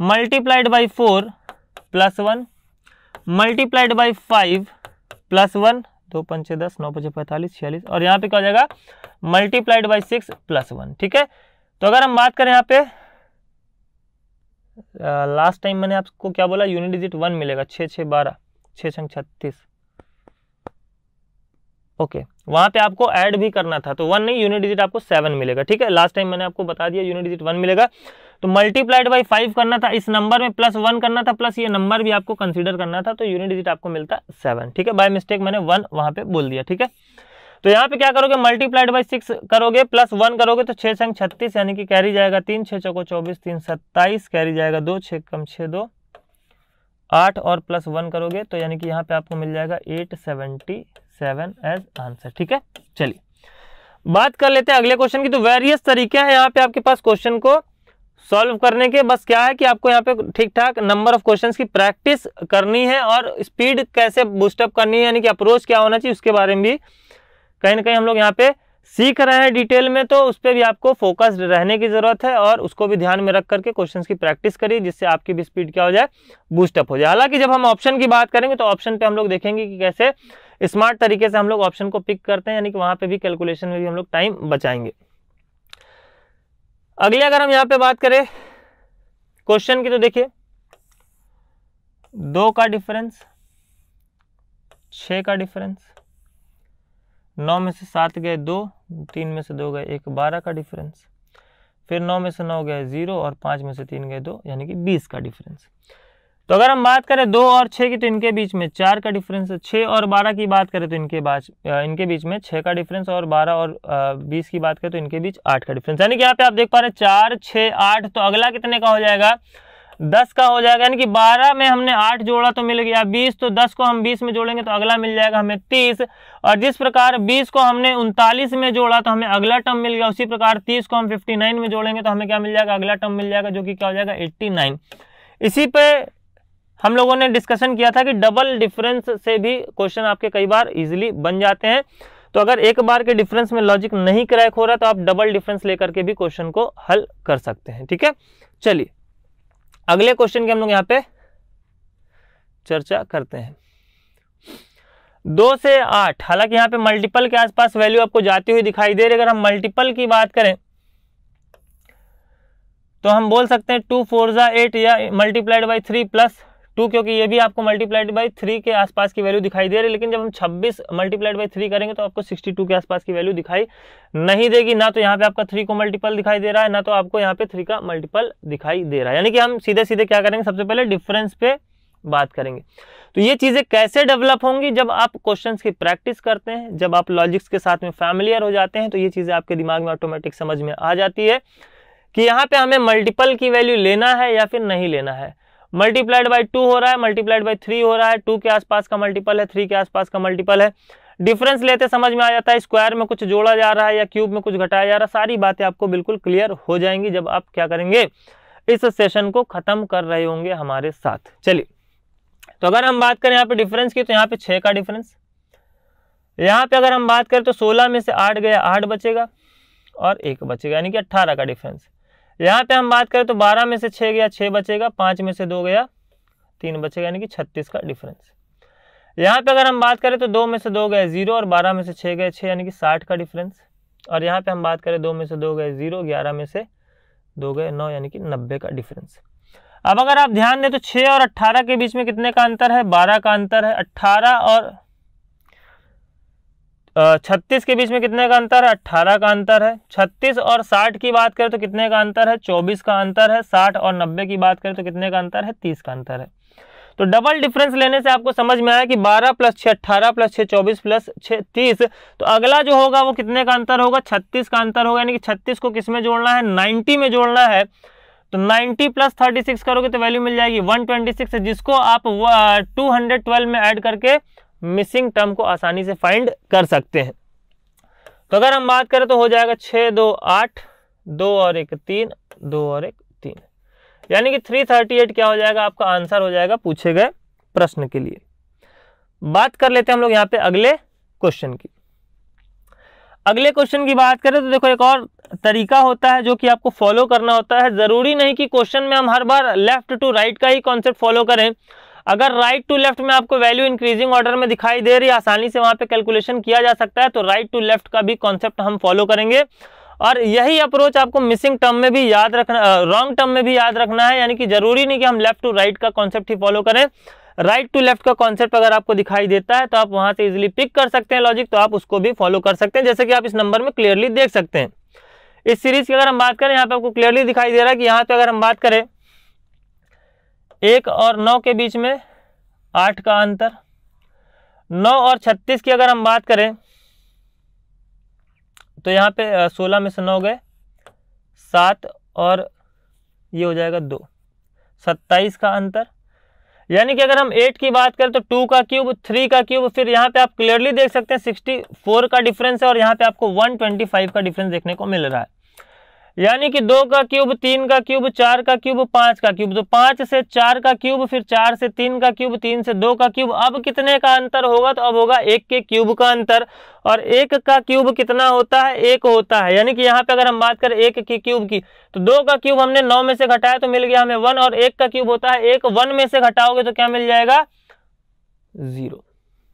multiplied by four plus one multiplied by five plus one दो पंचे दस नौ पंचे पैंतालीस छियालीस और यहाँ पे क्या हो जाएगा multiplied by six plus one ठीक है तो अगर हम बात करें यहाँ पे लास्ट टाइम मैंने आपको क्या बोला यूनिट डिजिट वन मिलेगा छः छः बारह छः संग छत्तीस ओके वहाँ पे आपको ऐड भी करना था तो वन नहीं यूनिट डिजिट आपको सेवन मिलेगा ठीक है लास्ट टाइम मैंने आपको बता दिया यूनिट डिजिट वन मिलेगा तो मल्टीप्लाइड बाई फाइव करना था इस नंबर में प्लस वन करना था प्लस ये नंबर भी आपको कंसिडर करना था तो यूनिट डिजिट आपको मिलता सेवन ठीक है बाय मिस्टेक मैंने वन वहाँ पे बोल दिया ठीक है तो यहाँ पे क्या करोगे मल्टीप्लाइड बाई सिक्स करोगे प्लस वन करोगे तो छह संग छत्तीस यानी कि कैरी जाएगा तीन छह चौको चौबीस तीन सत्ताईस कैरी जाएगा दो छः कम छः दो आठ और प्लस वन करोगे तो यानी कि यहाँ पे आपको मिल जाएगा eight seventy seven as answer ठीक है चलिए बात कर लेते हैं अगले क्वेश्चन की तो वेरियस तरीके हैं यहाँ पे आपके पास क्वेश्चन को सॉल्व करने के बस क्या है कि आपको यहाँ पे ठीक ठाक नंबर ऑफ क्वेश्चंस की प्रैक्टिस करनी है और स्पीड कैसे बूस्टअप करनी है यानी कि अप्रोच क्या होना चाहिए उसके बारे में भी कहीं ना कहीं हम लोग यहाँ पे सीख रहे हैं डिटेल में तो उस पर भी आपको फोकस रहने की ज़रूरत है और उसको भी ध्यान में रख करके क्वेश्चंस की प्रैक्टिस करिए जिससे आपकी भी स्पीड क्या हो जाए बूस्टअप हो जाए हालांकि जब हम ऑप्शन की बात करेंगे तो ऑप्शन पे हम लोग देखेंगे कि कैसे स्मार्ट तरीके से हम लोग ऑप्शन को पिक करते हैं यानी कि वहां पर भी कैलकुलेशन में भी हम लोग टाइम बचाएंगे अगले अगर हम यहाँ पर बात करें क्वेश्चन की तो देखिए दो का डिफरेंस छ का डिफरेंस नौ में से सात गए दो तीन में से दो गए एक बारह का डिफरेंस फिर नौ में से नौ गए ज़ीरो और पाँच में से तीन गए दो यानी कि बीस का डिफरेंस तो अगर हम बात करें दो और छः की तो इनके बीच में चार का डिफरेंस है छः और बारह की बात करें तो इनके बाद इनके बीच में छः का डिफरेंस और बारह और बीस की बात करें तो इनके बीच आठ का डिफरेंस यानी कि यहाँ पे आप देख पा रहे हैं चार छः आठ तो अगला कितने का हो जाएगा दस का हो जाएगा यानी कि बारह में हमने आठ जोड़ा तो मिल गया बीस तो दस को हम बीस में जोड़ेंगे तो अगला मिल जाएगा हमें तीस और जिस प्रकार बीस को हमने उनतालीस में जोड़ा तो हमें अगला टर्म मिल गया उसी प्रकार तीस को हम फिफ्टी नाइन में जोड़ेंगे तो हमें क्या मिल जाएगा अगला टर्म मिल जाएगा जो कि क्या हो जाएगा एट्टी नाइन इसी पे हम लोगों ने डिस्कशन किया था कि डबल डिफरेंस से भी क्वेश्चन आपके कई बार इजिली बन जाते हैं तो अगर एक बार के डिफरेंस में लॉजिक नहीं क्रैक हो रहा तो आप डबल डिफरेंस लेकर के भी क्वेश्चन को हल कर सकते हैं ठीक है चलिए अगले क्वेश्चन की हम लोग यहां पे चर्चा करते हैं दो से आठ हालांकि यहां पे मल्टीपल के आसपास वैल्यू आपको जाती हुई दिखाई दे रही है अगर हम मल्टीपल की बात करें तो हम बोल सकते हैं टू फोर ज़ा एट या multiplied by three plus two क्योंकि ये भी आपको मल्टीप्लाइड बाई थ्री के आसपास की वैल्यू दिखाई दे रही है लेकिन जब हम छब्बीस मल्टीप्लाइड बाई थ्री करेंगे तो आपको सिक्सटी टू के आसपास की वैल्यू दिखाई नहीं देगी ना तो यहाँ पे आपका थ्री को मल्टीपल दिखाई दे रहा है ना तो आपको यहाँ पे थ्री का मल्टीपल दिखाई दे रहा है यानी कि हम सीधे सीधे क्या करेंगे सबसे पहले डिफरेंस पे बात करेंगे तो ये चीज़ें कैसे डेवलप होंगी जब आप क्वेश्चंस की प्रैक्टिस करते हैं जब आप लॉजिक्स के साथ में फैमिलियर हो जाते हैं तो ये चीज़ें आपके दिमाग में ऑटोमेटिक समझ में आ जाती है कि यहाँ पे हमें मल्टीपल की वैल्यू लेना है या फिर नहीं लेना है मल्टीप्लाइड बाई टू हो रहा है मल्टीप्लाइड बाई थ्री हो रहा है टू के आसपास का मल्टीपल है थ्री के आसपास का मल्टीपल है डिफरेंस लेते समझ में आ जाता है स्क्वायर में कुछ जोड़ा जा रहा है या क्यूब में कुछ घटाया जा रहा है सारी बातें आपको बिल्कुल क्लियर हो जाएंगी जब आप क्या करेंगे इस सेशन को खत्म कर रहे होंगे हमारे साथ चलिए तो अगर हम बात करें यहाँ पे डिफरेंस की तो यहाँ पे छः का डिफरेंस यहाँ पे अगर हम बात करें तो सोलह में से आठ गया आठ बचेगा और एक बचेगा यानी कि अट्ठारह का डिफरेंस यहाँ पे हम बात करें तो बारह में से छः गया छः बचेगा पाँच में से दो गया तीन बचेगा यानी कि छत्तीस का डिफरेंस यहाँ पे अगर हम बात करें तो दो में से दो गए जीरो और बारह में से छः गए छः यानी कि साठ का डिफरेंस और यहाँ पे हम बात करें दो में से दो गए जीरो ग्यारह में से दो गए नौ यानी कि नब्बे का डिफरेंस अब अगर आप ध्यान दें तो छः और अट्ठारह के बीच में कितने का अंतर है बारह का अंतर है अट्ठारह और छत्तीस के बीच में कितने का अंतर है अट्ठारह का अंतर है छत्तीस और साठ की बात करें तो कितने का अंतर है चौबीस का अंतर है साठ और नब्बे की बात करें तो कितने का अंतर है तीस का अंतर है तो डबल डिफरेंस लेने से आपको समझ में आया कि 12 प्लस छः अट्ठारह प्लस छः चौबीस प्लस छः तीस तो अगला जो होगा वो कितने का अंतर होगा 36 का अंतर होगा यानी कि 36 को किस में जोड़ना है 90 में जोड़ना है तो 90 प्लस 36 करोगे तो वैल्यू मिल जाएगी 126 जिसको आप 212 में ऐड करके मिसिंग टर्म को आसानी से फाइंड कर सकते हैं तो अगर हम बात करें तो हो जाएगा छः दो आठ दो और एक तीन दो और एक तीन यानी कि थ्री थर्टी एट क्या हो जाएगा आपका आंसर हो जाएगा पूछे गए प्रश्न के लिए बात कर लेते हैं हम लोग यहाँ पे अगले क्वेश्चन की अगले क्वेश्चन की बात करें तो देखो एक और तरीका होता है जो कि आपको फॉलो करना होता है ज़रूरी नहीं कि क्वेश्चन में हम हर बार लेफ्ट टू राइट का ही कॉन्सेप्ट फॉलो करें अगर राइट टू लेफ्ट में आपको वैल्यू इंक्रीजिंग ऑर्डर में दिखाई दे रही है आसानी से वहां पे कैलकुलेशन किया जा सकता है तो राइट टू लेफ्ट का भी कॉन्सेप्ट हम फॉलो करेंगे और यही अप्रोच आपको मिसिंग टर्म में भी याद रखना रॉन्ग टर्म में भी याद रखना है यानी कि जरूरी नहीं कि हम लेफ्ट टू राइट का कॉन्सेप्ट ही फॉलो करें राइट टू लेफ्ट का कॉन्सेप्ट अगर आपको दिखाई देता है तो आप वहां से इजिली पिक कर सकते हैं लॉजिक तो आप उसको भी फॉलो कर सकते हैं जैसे कि आप इस नंबर में क्लियरली देख सकते हैं इस सीरीज की अगर हम बात करें यहाँ पे आपको क्लियरली दिखाई दे रहा है कि यहाँ पे अगर हम बात करें एक और नौ के बीच में आठ का अंतर नौ और छत्तीस की अगर हम बात करें तो यहाँ पे सोलह में से नौ गए सात और ये हो जाएगा दो सत्ताईस का अंतर यानी कि अगर हम एट की बात करें तो टू का क्यूब थ्री का क्यूब फिर यहाँ पे आप क्लियरली देख सकते हैं सिक्सटी फोर का डिफरेंस है और यहाँ पे आपको वन ट्वेंटी फाइव का डिफरेंस देखने को मिल रहा है यानी कि दो का क्यूब तीन का क्यूब चार का क्यूब पांच का क्यूब तो पांच से चार का क्यूब फिर चार से तीन का क्यूब तीन से दो का क्यूब अब कितने का अंतर होगा तो अब होगा एक के क्यूब का अंतर और एक का क्यूब कितना होता है एक होता है यानी कि यहाँ पे अगर हम बात करें एक के क्यूब की तो दो का क्यूब हमने नौ में से घटाया तो मिल गया हमें वन और एक का क्यूब होता है एक वन में से घटाओगे तो क्या मिल जाएगा जीरो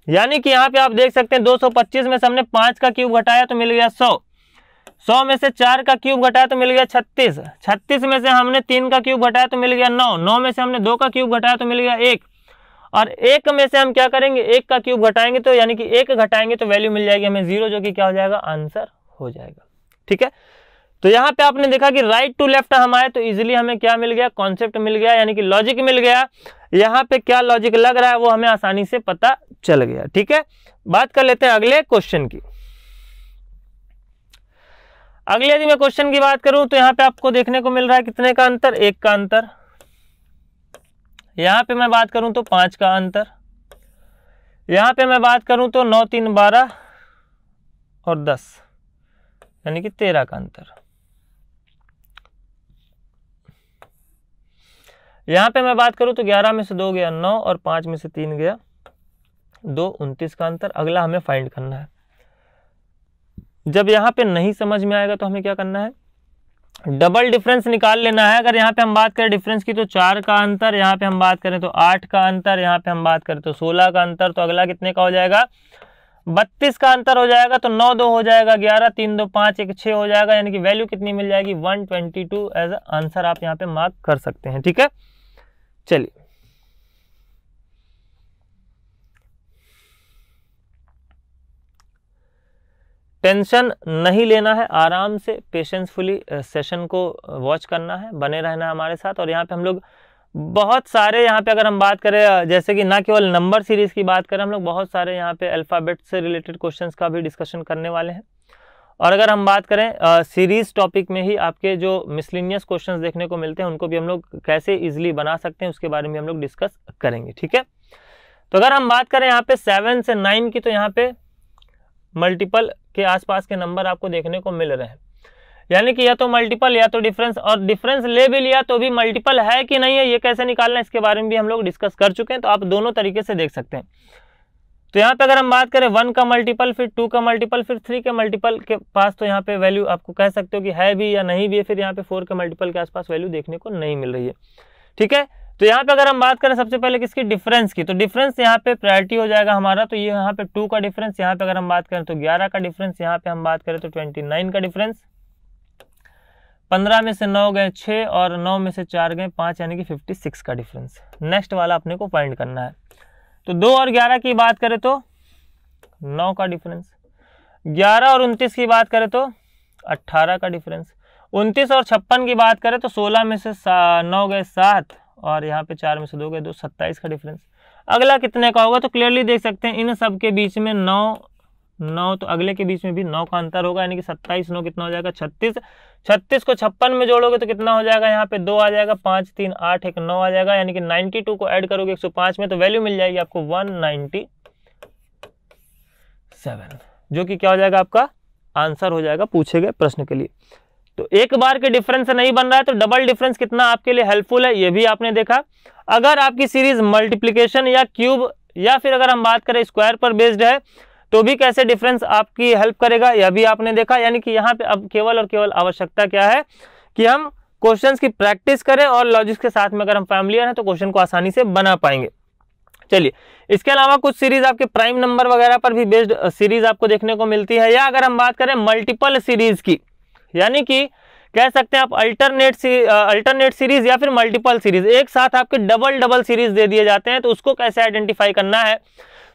यानी कि यहाँ पे आप देख सकते हैं दो में से हमने पांच का क्यूब घटाया तो मिल गया सौ सौ में से चार का क्यूब घटाया तो मिल गया छत्तीस छत्तीस में से हमने तीन का क्यूब घटाया तो मिल गया नौ नौ में से हमने दो का क्यूब घटाया तो मिल गया एक और एक में से हम क्या करेंगे एक का क्यूब घटाएंगे तो यानी कि एक घटाएंगे तो वैल्यू मिल जाएगी हमें जीरो जो कि क्या हो जाएगा आंसर हो जाएगा ठीक है तो यहाँ पे आपने देखा कि राइट टू लेफ्ट हम आए तो इजिली हमें क्या मिल गया कॉन्सेप्ट मिल गया यानी कि लॉजिक मिल गया यहाँ पे क्या लॉजिक लग रहा है वो हमें आसानी से पता चल गया ठीक है बात कर लेते हैं अगले क्वेश्चन की अगले यदि मैं क्वेश्चन की बात करूं तो यहाँ पे आपको देखने को मिल रहा है कितने का अंतर एक का अंतर यहां पे मैं बात करूं तो पांच का अंतर यहां पे मैं बात करूं तो नौ तीन बारह और दस यानी कि तेरह का अंतर यहाँ पे मैं बात करूं तो ग्यारह में से दो गया नौ और पांच में से तीन गया दो उनतीस का अंतर अगला हमें फाइंड करना है जब यहाँ पे नहीं समझ में आएगा तो हमें क्या करना है डबल डिफरेंस निकाल लेना है अगर यहाँ पे हम बात करें डिफरेंस की तो चार का अंतर यहाँ पे हम बात करें तो आठ का अंतर यहाँ पे हम बात करें तो सोलह का अंतर तो अगला कितने का हो जाएगा बत्तीस का अंतर हो जाएगा तो नौ दो हो जाएगा ग्यारह तीन दो पाँच एक छः हो जाएगा यानी कि वैल्यू कितनी मिल जाएगी one twenty two as answer आप यहाँ पे मार्क कर सकते हैं ठीक है चलिए टेंशन नहीं लेना है आराम से पेशेंसफुली सेशन को वॉच करना है बने रहना है हमारे साथ और यहाँ पे हम लोग बहुत सारे यहाँ पे अगर हम बात करें जैसे कि ना केवल नंबर सीरीज़ की बात करें हम लोग बहुत सारे यहाँ पे अल्फ़ाबेट से रिलेटेड क्वेश्चंस का भी डिस्कशन करने वाले हैं और अगर हम बात करें सीरीज़ टॉपिक में ही आपके जो मिसलिनियस क्वेश्चन देखने को मिलते हैं उनको भी हम लोग कैसे ईजिली बना सकते हैं उसके बारे में हम लोग डिस्कस करेंगे ठीक है तो अगर हम बात करें यहाँ पे सेवन से नाइन की तो यहाँ पे मल्टीपल के आसपास के नंबर आपको देखने को मिल रहे हैं यानी कि या तो मल्टीपल या तो डिफरेंस और डिफरेंस ले भी लिया तो भी मल्टीपल है कि नहीं है ये कैसे निकालना है इसके बारे में भी हम लोग डिस्कस कर चुके हैं तो आप दोनों तरीके से देख सकते हैं तो यहाँ पे अगर हम बात करें वन का मल्टीपल फिर टू का मल्टीपल फिर थ्री के मल्टीपल के पास तो यहाँ पे वैल्यू आपको कह सकते हो कि है भी या नहीं भी है फिर यहाँ पे फोर के मल्टीपल के आसपास वैल्यू देखने को नहीं मिल रही है ठीक है तो यहाँ पे अगर हम बात करें सबसे पहले किसकी डिफरेंस की तो डिफरेंस यहाँ पे प्रायोरिटी हो जाएगा हमारा तो ये यहाँ पे टू का डिफरेंस यहाँ पे अगर हम बात करें तो ग्यारह का डिफरेंस यहाँ पे हम बात करें तो ट्वेंटी नाइन का डिफरेंस पंद्रह में से नौ गए छः और नौ में से चार गए पाँच यानी कि फिफ्टी सिक्स का डिफरेंस नेक्स्ट वाला अपने को फाइंड करना है तो दो और ग्यारह की बात करें तो नौ का डिफरेंस ग्यारह और उनतीस की बात करें तो अट्ठारह का डिफरेंस उनतीस और छप्पन की बात करें तो सोलह में से नौ गए सात और यहाँ पे चार में से दो गए दो सत्ताईस का डिफरेंस अगला कितने का होगा तो क्लियरली देख सकते हैं इन सब के बीच में नौ नौ तो अगले के बीच में भी नौ का अंतर होगा यानी कि सत्ताईस नौ कितना हो जाएगा छत्तीस छत्तीस को छप्पन में जोड़ोगे तो कितना हो जाएगा यहाँ पे दो आ जाएगा पाँच तीन आठ एक नौ आ जाएगा यानी कि नाइन्टी टू को ऐड करोगे एक सौ में तो वैल्यू मिल जाएगी आपको वन नाइन्टी सेवन जो कि क्या हो जाएगा आपका आंसर हो जाएगा पूछे गए प्रश्न के लिए तो एक बार के डिफरेंस नहीं बन रहा है तो डबल डिफरेंस कितना आपके लिए हेल्पफुल है ये भी आपने देखा अगर आपकी सीरीज मल्टीप्लीकेशन या क्यूब या फिर अगर हम बात करें स्क्वायर पर बेस्ड है तो भी कैसे डिफरेंस आपकी हेल्प करेगा यह भी आपने देखा यानी कि यहाँ पे अब केवल और केवल आवश्यकता क्या है कि हम क्वेश्चंस की प्रैक्टिस करें और लॉजिक्स के साथ में अगर हम फैमिलियर हैं तो क्वेश्चन को आसानी से बना पाएंगे चलिए इसके अलावा कुछ सीरीज आपके प्राइम नंबर वगैरह पर भी बेस्ड सीरीज आपको देखने को मिलती है या अगर हम बात करें मल्टीपल सीरीज की यानी कि कह सकते हैं आप अल्टरनेट अल्टरनेट सीरीज या फिर मल्टीपल सीरीज एक साथ आपके डबल डबल सीरीज दे दिए जाते हैं तो उसको कैसे आइडेंटिफाई करना है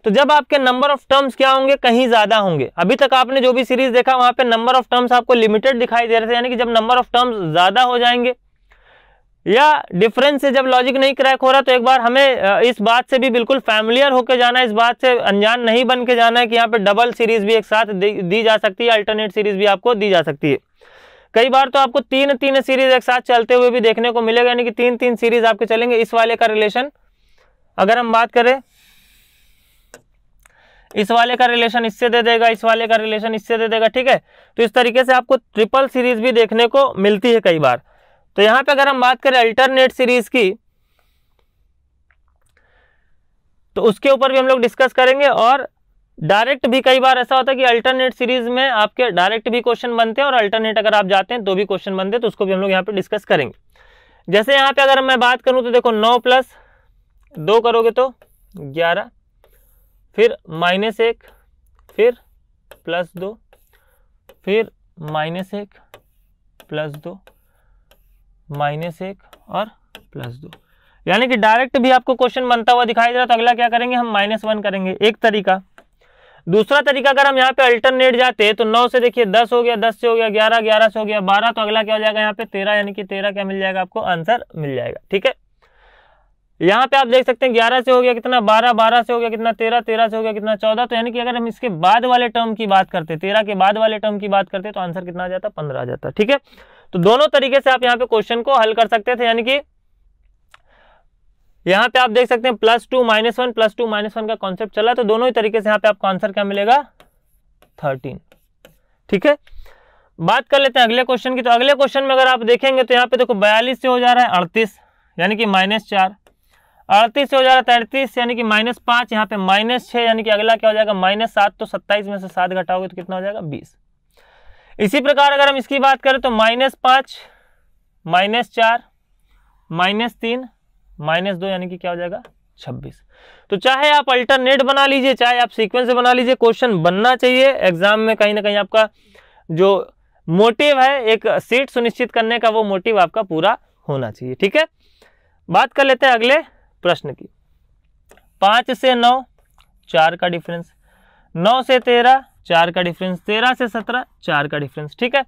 तो जब आपके नंबर ऑफ टर्म्स क्या होंगे कहीं ज्यादा होंगे अभी तक आपने जो भी सीरीज देखा वहां पे नंबर ऑफ टर्म्स आपको लिमिटेड दिखाई दे रहे थे यानी कि जब नंबर ऑफ टर्म्स ज्यादा हो जाएंगे या डिफरेंस से जब लॉजिक नहीं क्रैक हो रहा तो एक बार हमें इस बात से भी बिल्कुल फैमिलियर होकर जाना है इस बात से अनजान नहीं बन के जाना है कि यहाँ पे डबल सीरीज भी एक साथ दी जा सकती है अल्टरनेट सीरीज भी आपको दी जा सकती है कई बार तो आपको तीन तीन सीरीज एक साथ चलते हुए भी देखने को मिलेगा यानी कि तीन तीन सीरीज आपके चलेंगे इस वाले का रिलेशन अगर हम बात करें इस वाले का रिलेशन इससे दे देगा इस वाले का रिलेशन इससे दे देगा ठीक है तो इस तरीके से आपको ट्रिपल सीरीज भी देखने को मिलती है कई बार तो यहां पे अगर हम बात करें अल्टरनेट सीरीज की तो उसके ऊपर भी हम लोग डिस्कस करेंगे और डायरेक्ट भी कई बार ऐसा होता है कि अल्टरनेट सीरीज में आपके डायरेक्ट भी क्वेश्चन बनते हैं और अल्टरनेट अगर आप जाते हैं तो भी क्वेश्चन बनते हैं तो उसको भी हम लोग यहाँ पे डिस्कस करेंगे जैसे यहाँ पे अगर मैं बात करूँ तो देखो नौ प्लस दो करोगे तो ग्यारह फिर माइनस एक फिर प्लस दो फिर माइनस एक प्लस दो माइनस एक और प्लस दो यानी कि डायरेक्ट भी आपको क्वेश्चन बनता हुआ दिखाई दे रहा तो अगला क्या करेंगे हम माइनस वन करेंगे एक तरीका दूसरा तरीका अगर हम यहाँ पे अल्टरनेट जाते हैं तो नौ से देखिए दस हो गया दस से हो गया ग्यारह ग्यारह से हो गया बारह तो अगला क्या हो जाएगा यहाँ पे तेरह यानी कि तेरह क्या मिल जाएगा आपको आंसर मिल जाएगा ठीक है यहाँ पे आप देख सकते हैं ग्यारह से हो गया कितना बारह बारह से हो गया कितना तेरह तेरह से हो गया कितना चौदह तो यानी कि अगर हम इसके बाद वाले टर्म की बात करते तेरह के बाद वाले टर्म की बात करते तो आंसर कितना आ जाता पंद्रह आ जाता ठीक है तो दोनों तरीके से आप यहाँ पे क्वेश्चन को हल कर सकते थे यानी कि यहाँ पे आप देख सकते हैं plus two minus one plus two minus one का कॉन्सेप्ट चला तो दोनों ही तरीके से यहाँ पे आपको आंसर क्या मिलेगा थर्टीन ठीक है बात कर लेते हैं अगले क्वेश्चन की तो अगले क्वेश्चन में अगर आप देखेंगे तो यहाँ पे देखो बयालीस से हो जा रहा है अड़तीस यानी कि माइनस चार अड़तीस से हो जा रहा है तैंतीस यानी कि माइनस पाँच यहाँ पे माइनस छः यानी कि अगला क्या हो जाएगा माइनस सात तो सत्ताईस में से सात घटाओगे तो कितना हो जाएगा बीस इसी प्रकार अगर हम इसकी बात करें तो माइनस पाँच माइनस चार माइनस तीन माइनस दो यानी कि क्या हो जाएगा छब्बीस तो चाहे आप अल्टरनेट बना लीजिए चाहे आप सीक्वेंस बना लीजिए क्वेश्चन बनना चाहिए एग्जाम में कहीं ना कहीं आपका जो मोटिव है एक सीट सुनिश्चित करने का वो मोटिव आपका पूरा होना चाहिए ठीक है बात कर लेते हैं अगले प्रश्न की पांच से नौ चार का डिफरेंस नौ से तेरह चार का डिफरेंस तेरह से सत्रह चार का डिफरेंस ठीक है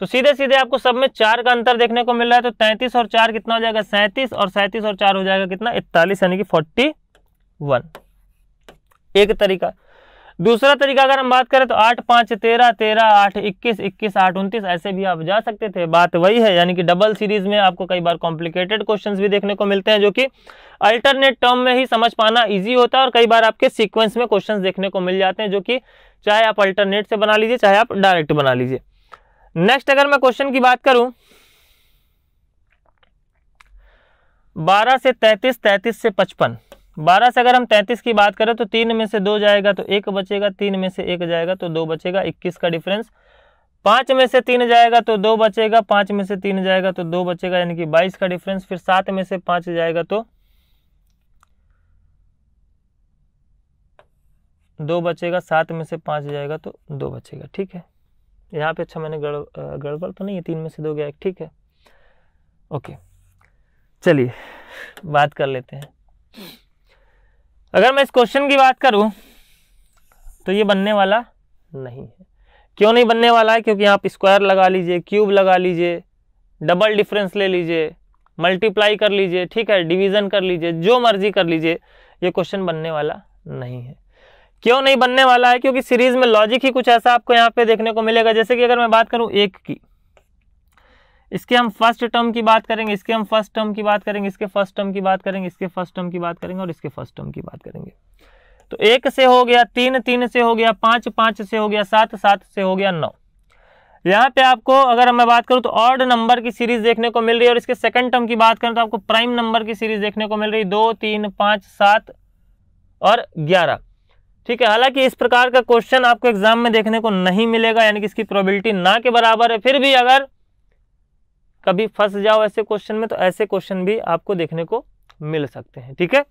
तो सीधे सीधे आपको सब में चार का अंतर देखने को मिल रहा है तो तैंतीस और चार कितना हो जाएगा सैंतीस और सैंतीस और चार हो जाएगा कितना इकतालीस यानी कि फोर्टी वन एक तरीका दूसरा तरीका अगर हम बात करें तो आठ पांच तेरह तेरह आठ इक्कीस इक्कीस आठ उन्तीस ऐसे भी आप जा सकते थे बात वही है यानी कि डबल सीरीज में आपको कई बार कॉम्प्लिकेटेड क्वेश्चन भी देखने को मिलते हैं जो कि अल्टरनेट टर्म में ही समझ पाना इजी होता है और कई बार आपके सीक्वेंस में क्वेश्चन देखने को मिल जाते हैं जो कि चाहे आप अल्टरनेट से बना लीजिए चाहे आप डायरेक्ट बना लीजिए नेक्स्ट अगर मैं क्वेश्चन की बात करूं बारह से तैतीस 33 से पचपन बारह से अगर हम तैंतीस की बात करें तो तीन में से दो जाएगा तो एक बचेगा तीन में से एक जाएगा तो दो बचेगा इक्कीस का डिफरेंस पांच में से तीन जाएगा तो दो बचेगा पांच में से तीन जाएगा तो दो बचेगा यानी कि बाईस का डिफरेंस फिर सात में से पांच जाएगा तो दो बचेगा सात में से पांच जाएगा तो दो बचेगा ठीक है यहाँ पे अच्छा मैंने गड़ गड़बड़ तो नहीं है तीन में से दो गया ठीक है ओके चलिए बात कर लेते हैं अगर मैं इस क्वेश्चन की बात करूं तो ये बनने वाला नहीं है क्यों नहीं बनने वाला है क्योंकि आप स्क्वायर लगा लीजिए क्यूब लगा लीजिए डबल डिफरेंस ले लीजिए मल्टीप्लाई कर लीजिए ठीक है डिवीजन कर लीजिए जो मर्जी कर लीजिए ये क्वेश्चन बनने वाला नहीं है क्यों नहीं बनने वाला है क्योंकि सीरीज में लॉजिक ही कुछ ऐसा आपको यहाँ पे देखने को मिलेगा जैसे कि अगर मैं बात करूँ एक की इसके हम फर्स्ट टर्म की बात करेंगे इसके हम फर्स्ट टर्म की बात करेंगे इसके फर्स्ट टर्म की बात करेंगे इसके फर्स्ट टर्म की बात करेंगे और इसके फर्स्ट टर्म की बात करेंगे तो एक से हो गया तीन तीन से हो गया पाँच पाँच से हो गया सात सात से हो गया नौ यहाँ पे आपको अगर मैं बात करूँ तो ऑर्ड नंबर की सीरीज देखने को मिल रही है और इसके सेकंड टर्म की बात करें तो आपको प्राइम नंबर की सीरीज देखने को मिल रही है दो तीन पाँच सात और ग्यारह ठीक है हालांकि इस प्रकार का क्वेश्चन आपको एग्जाम में देखने को नहीं मिलेगा यानी कि इसकी प्रोबेबिलिटी ना के बराबर है फिर भी अगर कभी फंस जाओ ऐसे क्वेश्चन में तो ऐसे क्वेश्चन भी आपको देखने को मिल सकते हैं ठीक है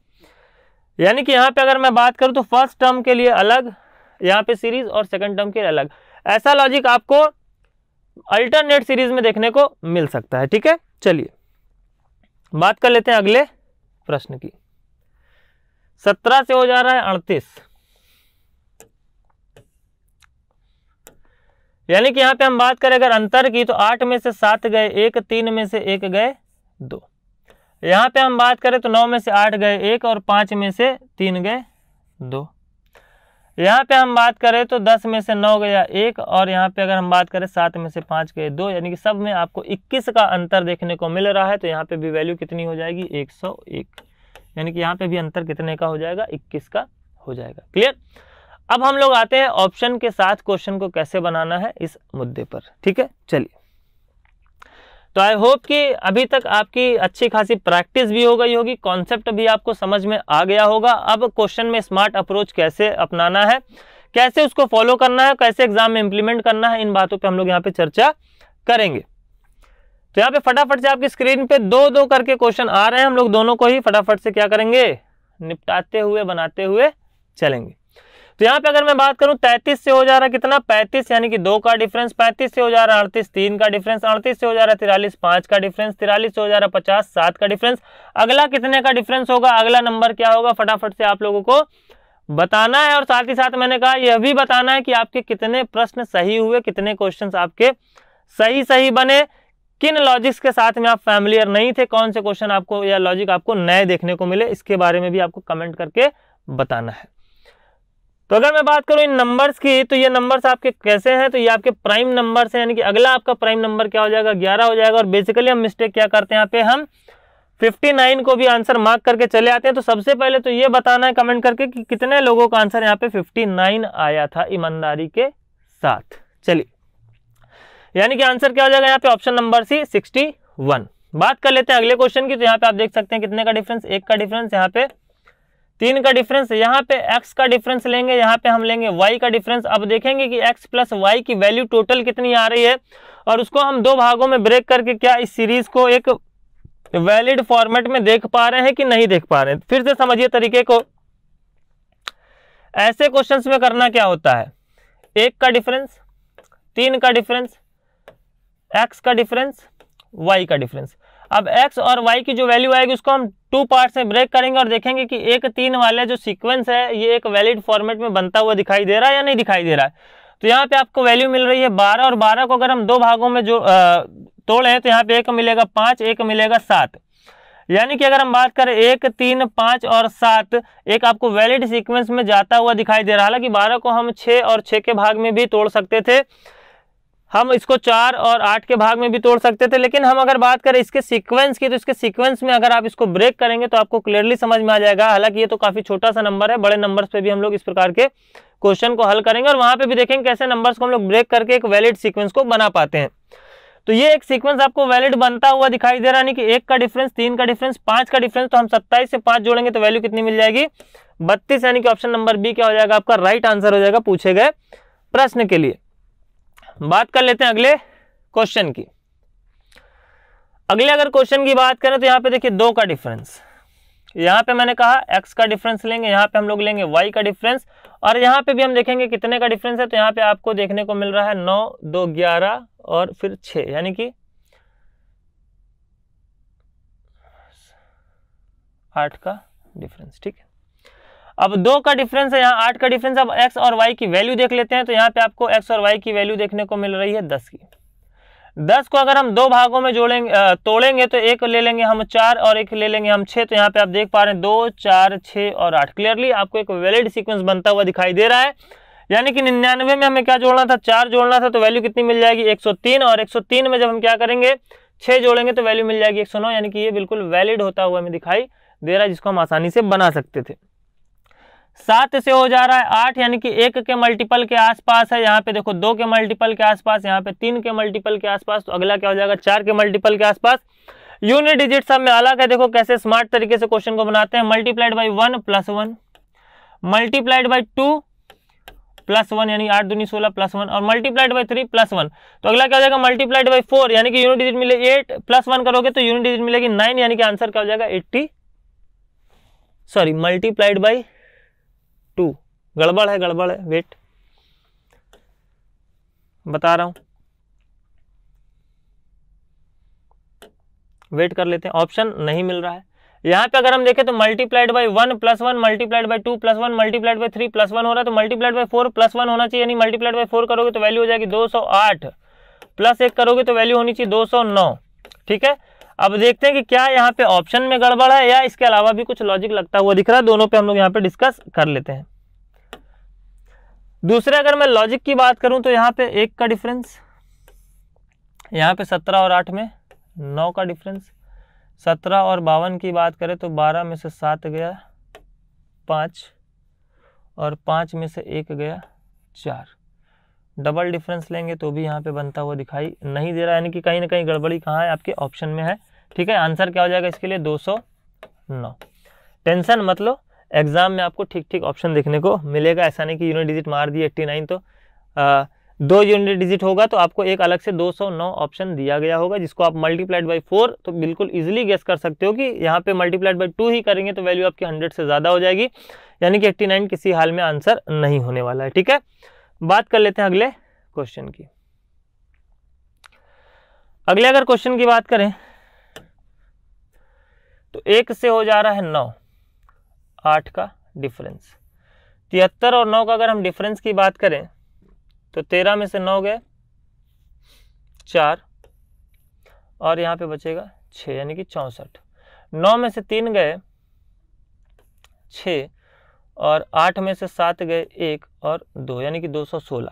यानी कि यहाँ पे अगर मैं बात करूँ तो फर्स्ट टर्म के लिए अलग यहाँ पे सीरीज और सेकंड टर्म के लिए अलग ऐसा लॉजिक आपको अल्टरनेट सीरीज में देखने को मिल सकता है ठीक है चलिए बात कर लेते हैं अगले प्रश्न की सत्रह से हो जा रहा है अड़तीस यानी कि यहाँ पे हम बात करें अगर अंतर की तो आठ में से सात गए एक तीन में से एक गए दो यहाँ पे हम बात करें तो नौ में से आठ गए एक और पाँच में से तीन गए दो यहाँ पे हम बात करें तो दस में से नौ गया एक और यहाँ पे अगर हम बात करें सात में से पाँच गए दो यानी कि सब में आपको इक्कीस का अंतर देखने को मिल रहा है तो यहाँ पे भी वैल्यू कितनी हो जाएगी एक सौ एक यानी कि यहाँ पे भी अंतर कितने का हो जाएगा इक्कीस का हो जाएगा क्लियर अब हम लोग आते हैं ऑप्शन के साथ क्वेश्चन को कैसे बनाना है इस मुद्दे पर ठीक है चलिए तो आई होप कि अभी तक आपकी अच्छी खासी प्रैक्टिस भी हो गई होगी कॉन्सेप्ट भी आपको समझ में आ गया होगा अब क्वेश्चन में स्मार्ट अप्रोच कैसे अपनाना है कैसे उसको फॉलो करना है कैसे एग्जाम में इंप्लीमेंट करना है इन बातों पे हम लोग यहाँ पे चर्चा करेंगे तो यहाँ पे फटाफट से आपकी स्क्रीन पे दो दो करके क्वेश्चन आ रहे हैं हम लोग दोनों को ही फटाफट से क्या करेंगे निपटाते हुए बनाते हुए चलेंगे तो यहाँ पे अगर मैं बात करूँ तैतीस से हो जा रहा कितना पैंतीस यानी कि दो का डिफरेंस पैंतीस से हो जा रहा अड़तीस तीन का डिफरेंस अड़तीस से हो जा रहा तिरालीस पांच का डिफरेंस तिरालीस से हो जा रहा पचास सात का डिफरेंस अगला कितने का डिफरेंस होगा अगला नंबर क्या होगा फटाफट से आप लोगों को बताना है और साथ ही साथ मैंने कहा यह भी बताना है कि आपके कितने प्रश्न सही हुए कितने क्वेश्चन आपके सही सही बने किन लॉजिक्स के साथ में आप फैमिलियर नहीं थे कौन से क्वेश्चन आपको या लॉजिक आपको नए देखने को मिले इसके बारे में भी आपको कमेंट करके बताना है तो अगर मैं बात करूं इन नंबर्स की तो ये नंबर्स आपके कैसे हैं तो ये आपके प्राइम नंबर्स हैं यानी कि अगला आपका प्राइम नंबर क्या हो जाएगा ग्यारह हो जाएगा और बेसिकली हम मिस्टेक क्या करते हैं यहाँ पे हम 59 को भी आंसर मार्क करके चले आते हैं तो सबसे पहले तो ये बताना है कमेंट करके कि कितने लोगों का आंसर यहाँ पे 59 आया था ईमानदारी के साथ चलिए यानी कि आंसर क्या हो जाएगा यहाँ पे ऑप्शन नंबर सी 61 बात कर लेते हैं अगले क्वेश्चन की तो यहाँ पे आप देख सकते हैं कितने का डिफरेंस एक का डिफरेंस यहाँ पे तीन का डिफरेंस यहाँ पे x का डिफरेंस लेंगे यहाँ पे हम लेंगे y का डिफरेंस अब देखेंगे कि x प्लस वाई की वैल्यू टोटल कितनी आ रही है और उसको हम दो भागों में ब्रेक करके क्या इस सीरीज को एक वैलिड फॉर्मेट में देख पा रहे हैं कि नहीं देख पा रहे हैं फिर से समझिए तरीके को ऐसे क्वेश्चन में करना क्या होता है एक का डिफरेंस तीन का डिफरेंस एक्स का डिफरेंस वाई का डिफरेंस अब एक्स और वाई की जो वैल्यू आएगी उसको हम टू पार्ट से ब्रेक करेंगे और देखेंगे कि एक तीन वाले जो सीक्वेंस है ये एक वैलिड फॉर्मेट में बनता हुआ दिखाई दे रहा है या नहीं दिखाई दे रहा है तो यहाँ पे आपको वैल्यू मिल रही है बारह और बारह को अगर हम दो भागों में जो तोड़े तो यहाँ पे एक मिलेगा पांच एक मिलेगा सात यानी कि अगर हम बात करें एक तीन पाँच और सात एक आपको वैलिड सीक्वेंस में जाता हुआ दिखाई दे रहा है हालांकि बारह को हम छः और छः के भाग में भी तोड़ सकते थे हम इसको चार और आठ के भाग में भी तोड़ सकते थे लेकिन हम अगर बात करें इसके सीक्वेंस की तो इसके सीक्वेंस में अगर आप इसको ब्रेक करेंगे तो आपको क्लियरली समझ में आ जाएगा हालांकि ये तो काफ़ी छोटा सा नंबर है बड़े नंबर्स पे भी हम लोग इस प्रकार के क्वेश्चन को हल करेंगे और वहां पे भी देखेंगे कैसे नंबर्स को हम लोग ब्रेक करके एक वैलिड सिक्वेंस को बना पाते हैं तो ये एक सीक्वेंस आपको वैलिड बनता हुआ दिखाई दे रहा यानी कि एक का डिफरेंस तीन का डिफरेंस पांच का डिफरेंस तो हम सत्ताईस से पांच जोड़ेंगे तो वैल्यू कितनी मिल जाएगी बत्तीस यानी कि ऑप्शन नंबर बी क्या हो जाएगा आपका राइट आंसर हो जाएगा पूछे गए प्रश्न के लिए बात कर लेते हैं अगले क्वेश्चन की अगले अगर क्वेश्चन की बात करें तो यहां पे देखिए दो का डिफरेंस यहां पे मैंने कहा एक्स का डिफरेंस लेंगे यहां पे हम लोग लेंगे वाई का डिफरेंस और यहां पे भी हम देखेंगे कितने का डिफरेंस है तो यहां पे आपको देखने को मिल रहा है नौ दो ग्यारह और फिर छह यानी कि आठ का डिफरेंस ठीक है अब दो का डिफरेंस है यहाँ आठ का डिफरेंस अब एक्स और वाई की वैल्यू देख लेते हैं तो यहाँ पे आपको एक्स और वाई की वैल्यू देखने को मिल रही है दस की दस को अगर हम दो भागों में जोड़ेंगे तोड़ेंगे तो एक ले लेंगे हम चार और एक ले लेंगे हम छः तो यहाँ पे आप देख पा रहे हैं दो चार छः और आठ क्लियरली आपको एक वैलिड सीक्वेंस बनता हुआ दिखाई दे रहा है यानी कि निन्यानवे में हमें क्या जोड़ना था चार जोड़ना था तो वैल्यू कितनी मिल जाएगी एक सौ तीन और एक सौ तीन में जब हम क्या करेंगे छः जोड़ेंगे तो वैल्यू मिल जाएगी एक सौ नौ यानी कि ये बिल्कुल वैलिड होता हुआ हमें दिखाई दे रहा है जिसको हम आसानी से बना सकते थे सात से हो जा रहा है आठ यानी कि एक के मल्टीपल के आसपास है यहाँ पे देखो दो के मल्टीपल के आसपास यहाँ पे तीन के मल्टीपल के आसपास तो अगला क्या हो जाएगा चार के मल्टीपल के आसपास यूनिट डिजिट सब में अलग है देखो कैसे स्मार्ट तरीके से क्वेश्चन को बनाते हैं multiplied by one plus one multiplied by two plus one यानी आठ दूनी सोलह प्लस वन और multiplied by three plus one तो अगला क्या हो जाएगा मल्टीप्लाइड बाई फोर यानी कि यूनिट डिजिट मिले एट प्लस वन करोगे तो यूनिट डिजिट मिलेगी नाइन यानी कि आंसर क्या हो जाएगा eighty sorry multiplied by two गड़बड़ है गड़बड़ है वेट बता रहा हूं वेट कर लेते हैं ऑप्शन नहीं मिल रहा है यहां पे अगर हम देखें तो multiplied by one plus one multiplied by two plus one multiplied by three plus one हो रहा है तो multiplied by four plus one होना चाहिए मल्टीप्लाइड बाई फोर करोगे तो वैल्यू हो जाएगी दो सौ आठ प्लस एक करोगे तो वैल्यू होनी चाहिए दो सौ नौ ठीक है अब देखते हैं कि क्या यहाँ पे ऑप्शन में गड़बड़ है या इसके अलावा भी कुछ लॉजिक लगता हुआ दिख रहा है दोनों पे हम लोग यहाँ पे डिस्कस कर लेते हैं दूसरे अगर मैं लॉजिक की बात करूँ तो यहाँ पे एक का डिफरेंस यहाँ पे सत्रह और आठ में नौ का डिफरेंस सत्रह और बावन की बात करें तो बारह में से सात गया पाँच और पाँच में से एक गया चार डबल डिफरेंस लेंगे तो भी यहाँ पे बनता हुआ दिखाई नहीं दे रहा यानी कि कहीं ना कहीं गड़बड़ी कहाँ है आपके ऑप्शन में है ठीक है आंसर क्या हो जाएगा इसके लिए दो सौ नौ टेंशन मतलब एग्जाम में आपको ठीक ठीक ऑप्शन देखने को मिलेगा ऐसा नहीं कि यूनिट डिजिट मार दी एट्टी नाइन तो आ, दो यूनिट डिजिट होगा तो आपको एक अलग से 209 ऑप्शन दिया गया होगा जिसको आप मल्टीप्लाइड बाई फोर तो बिल्कुल ईजिली गेस कर सकते हो कि यहाँ पे मल्टीप्लाइड बाई टू ही करेंगे तो वैल्यू आपकी हंड्रेड से ज़्यादा हो जाएगी यानी कि एट्टी नाइन किसी हाल में आंसर नहीं होने वाला है ठीक है बात कर लेते हैं अगले क्वेश्चन की अगले अगर क्वेश्चन की बात करें तो एक से हो जा रहा है नौ आठ का डिफरेंस तिहत्तर और नौ का अगर हम डिफरेंस की बात करें तो तेरह में से नौ गए चार और यहां पे बचेगा छ यानी कि चौसठ नौ में से तीन गए छः और आठ में से सात गए एक और दो यानी कि 216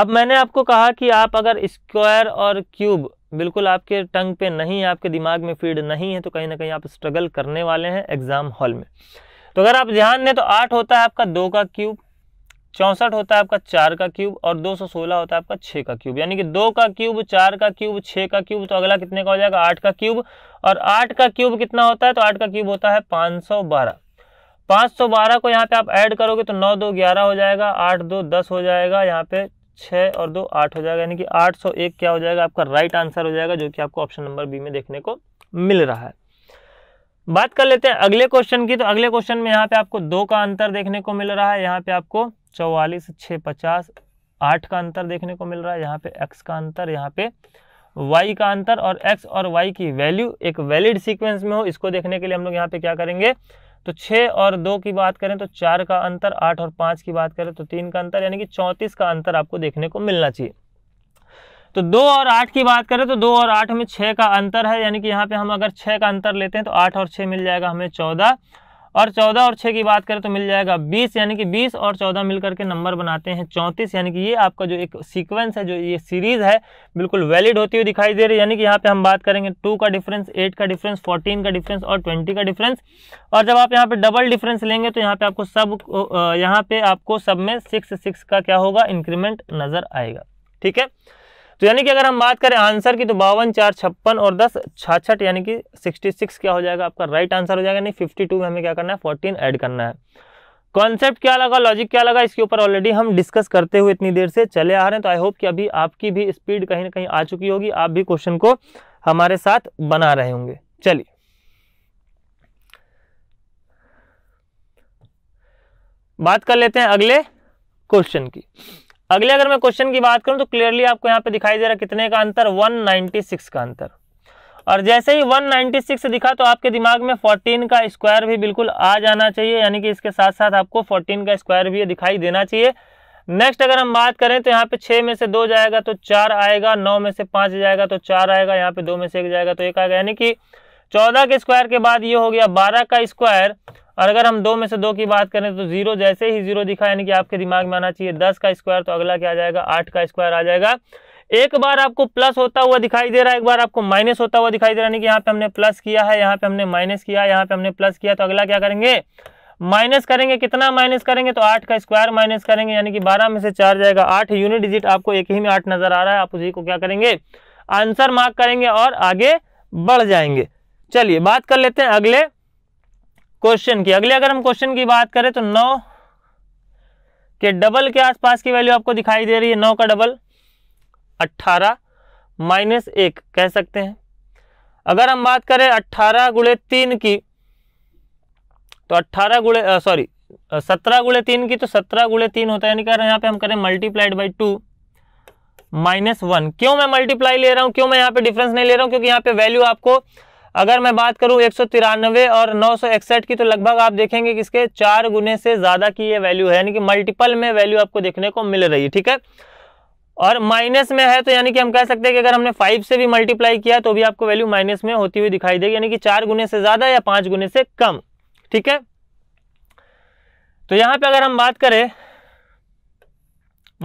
अब मैंने आपको कहा कि आप अगर स्क्वायर और क्यूब बिल्कुल आपके टंग पे नहीं है आपके दिमाग में फीड नहीं है तो कहीं ना कहीं आप स्ट्रगल करने वाले हैं एग्ज़ाम हॉल में तो अगर आप ध्यान दें तो आठ होता है आपका दो का क्यूब चौंसठ होता है आपका चार का क्यूब और 216 होता है आपका छः का क्यूब यानी कि दो का क्यूब चार का क्यूब छः का क्यूब तो अगला कितने का हो जाएगा आठ का क्यूब और आठ का क्यूब कितना होता है तो आठ का क्यूब होता है पाँच सौ बारह पाँच सौ बारह को यहाँ पे आप ऐड करोगे तो नौ दो ग्यारह हो जाएगा आठ दो दस हो जाएगा यहाँ पे छः और दो आठ हो जाएगा यानी कि आठ सौ एक क्या हो जाएगा आपका राइट आंसर हो जाएगा जो कि आपको ऑप्शन नंबर बी में देखने को मिल रहा है बात कर लेते हैं अगले क्वेश्चन की तो अगले क्वेश्चन में यहाँ पे आपको दो का अंतर देखने को मिल रहा है यहाँ पे आपको चौवालीस छः पचास आठ का अंतर देखने को मिल रहा है यहाँ पे एक्स का अंतर यहाँ पे वाई का अंतर और एक्स और वाई की वैल्यू एक वैलिड सीक्वेंस में हो इसको देखने के लिए हम लोग यहाँ पे क्या करेंगे तो छः और दो की बात करें तो चार का अंतर आठ और पाँच की बात करें तो तीन का अंतर यानी कि चौंतीस का अंतर आपको देखने को मिलना चाहिए तो दो और आठ की बात करें तो दो और आठ में छः का अंतर है यानी कि यहाँ पे हम अगर छः का अंतर लेते हैं तो आठ और छः मिल जाएगा हमें चौदह और चौदह और छः की बात करें तो मिल जाएगा बीस यानी कि बीस और चौदह मिल करके नंबर बनाते हैं चौंतीस यानी कि ये आपका जो एक सीक्वेंस है जो ये सीरीज़ है बिल्कुल वैलिड होती हुई दिखाई दे रही है यानी कि यहाँ पे हम बात करेंगे टू का डिफरेंस एट का डिफरेंस फोर्टीन का डिफरेंस और ट्वेंटी का डिफरेंस और जब आप यहाँ पर डबल डिफरेंस लेंगे तो यहाँ पर आपको सब यहाँ पर आपको सब में सिक्स सिक्स का क्या होगा इंक्रीमेंट नज़र आएगा ठीक है तो यानी कि अगर हम बात करें आंसर की तो बावन चार छप्पन और दस छाछठ यानी कि सिक्सटी सिक्स क्या हो जाएगा आपका राइट आंसर हो जाएगा नहीं फिफ्टी टू में हमें क्या करना है फोर्टीन ऐड करना है कॉन्सेप्ट क्या लगा लॉजिक क्या लगा इसके ऊपर ऑलरेडी हम डिस्कस करते हुए इतनी देर से चले आ रहे हैं तो आई होप कि अभी आपकी भी स्पीड कहीं ना कहीं आ चुकी होगी आप भी क्वेश्चन को हमारे साथ बना रहे होंगे चलिए बात कर लेते हैं अगले क्वेश्चन की अगले अगर मैं क्वेश्चन की बात करूं तो क्लियरली आपको यहाँ पे दिखाई दे रहा कितने का अंतर 196 का अंतर और जैसे ही 196 दिखा तो आपके दिमाग में 14 का स्क्वायर भी बिल्कुल आ जाना चाहिए यानी कि इसके साथ साथ आपको 14 का स्क्वायर भी दिखाई देना चाहिए नेक्स्ट अगर हम बात करें तो यहाँ पे छः में से दो जाएगा तो चार आएगा नौ में से पाँच जाएगा तो चार आएगा यहाँ पे दो में से एक जाएगा तो एक आएगा यानी कि चौदह के स्क्वायर के बाद ये हो गया बारह का स्क्वायर और अगर हम दो में से दो की बात करें तो जीरो जैसे ही जीरो दिखा यानी कि आपके दिमाग में आना चाहिए दस का स्क्वायर तो अगला क्या आ जाएगा आठ का स्क्वायर आ जाएगा एक बार आपको प्लस होता हुआ दिखाई दे रहा है एक बार आपको माइनस होता हुआ दिखाई दे रहा है यानी कि यहाँ पे हमने प्लस किया है यहाँ पे हमने माइनस किया यहाँ पे हमने प्लस किया तो अगला क्या करेंगे माइनस करेंगे कितना माइनस करेंगे तो आठ का स्क्वायर माइनस करेंगे यानी कि बारह में से चार जाएगा आठ यूनिट डिजिट आपको एक ही में आठ नजर आ रहा है आप उसी को क्या करेंगे आंसर मार्क करेंगे और आगे बढ़ जाएंगे चलिए बात कर लेते हैं अगले क्वेश्चन की अगले अगर हम क्वेश्चन की बात करें तो नौ के डबल के आसपास की वैल्यू आपको दिखाई दे रही है नौ का डबल अट्ठारह माइनस एक कह सकते हैं अगर हम बात करें अट्ठारह गुड़े तीन की तो अट्ठारह गुड़े सॉरी सत्रह गुड़े तीन की तो सत्रह गुड़े तीन होता है यानी कह रहे यहाँ पे हम करें multiplied by two minus one क्यों मैं मल्टीप्लाई ले रहा हूँ क्यों मैं यहाँ पे डिफरेंस नहीं ले रहा हूँ क्योंकि यहाँ पे वैल्यू आपको अगर मैं बात करूं एक और नौ की तो लगभग आप देखेंगे कि इसके चार गुने से ज़्यादा की ये वैल्यू है यानी कि मल्टीपल में वैल्यू आपको देखने को मिल रही है ठीक है और माइनस में है तो यानी कि हम कह सकते हैं कि अगर हमने फाइव से भी मल्टीप्लाई किया तो भी आपको वैल्यू माइनस में होती हुई दिखाई देगी यानी कि चार गुने से ज़्यादा या पाँच गुने से कम ठीक है तो यहाँ पर अगर हम बात करें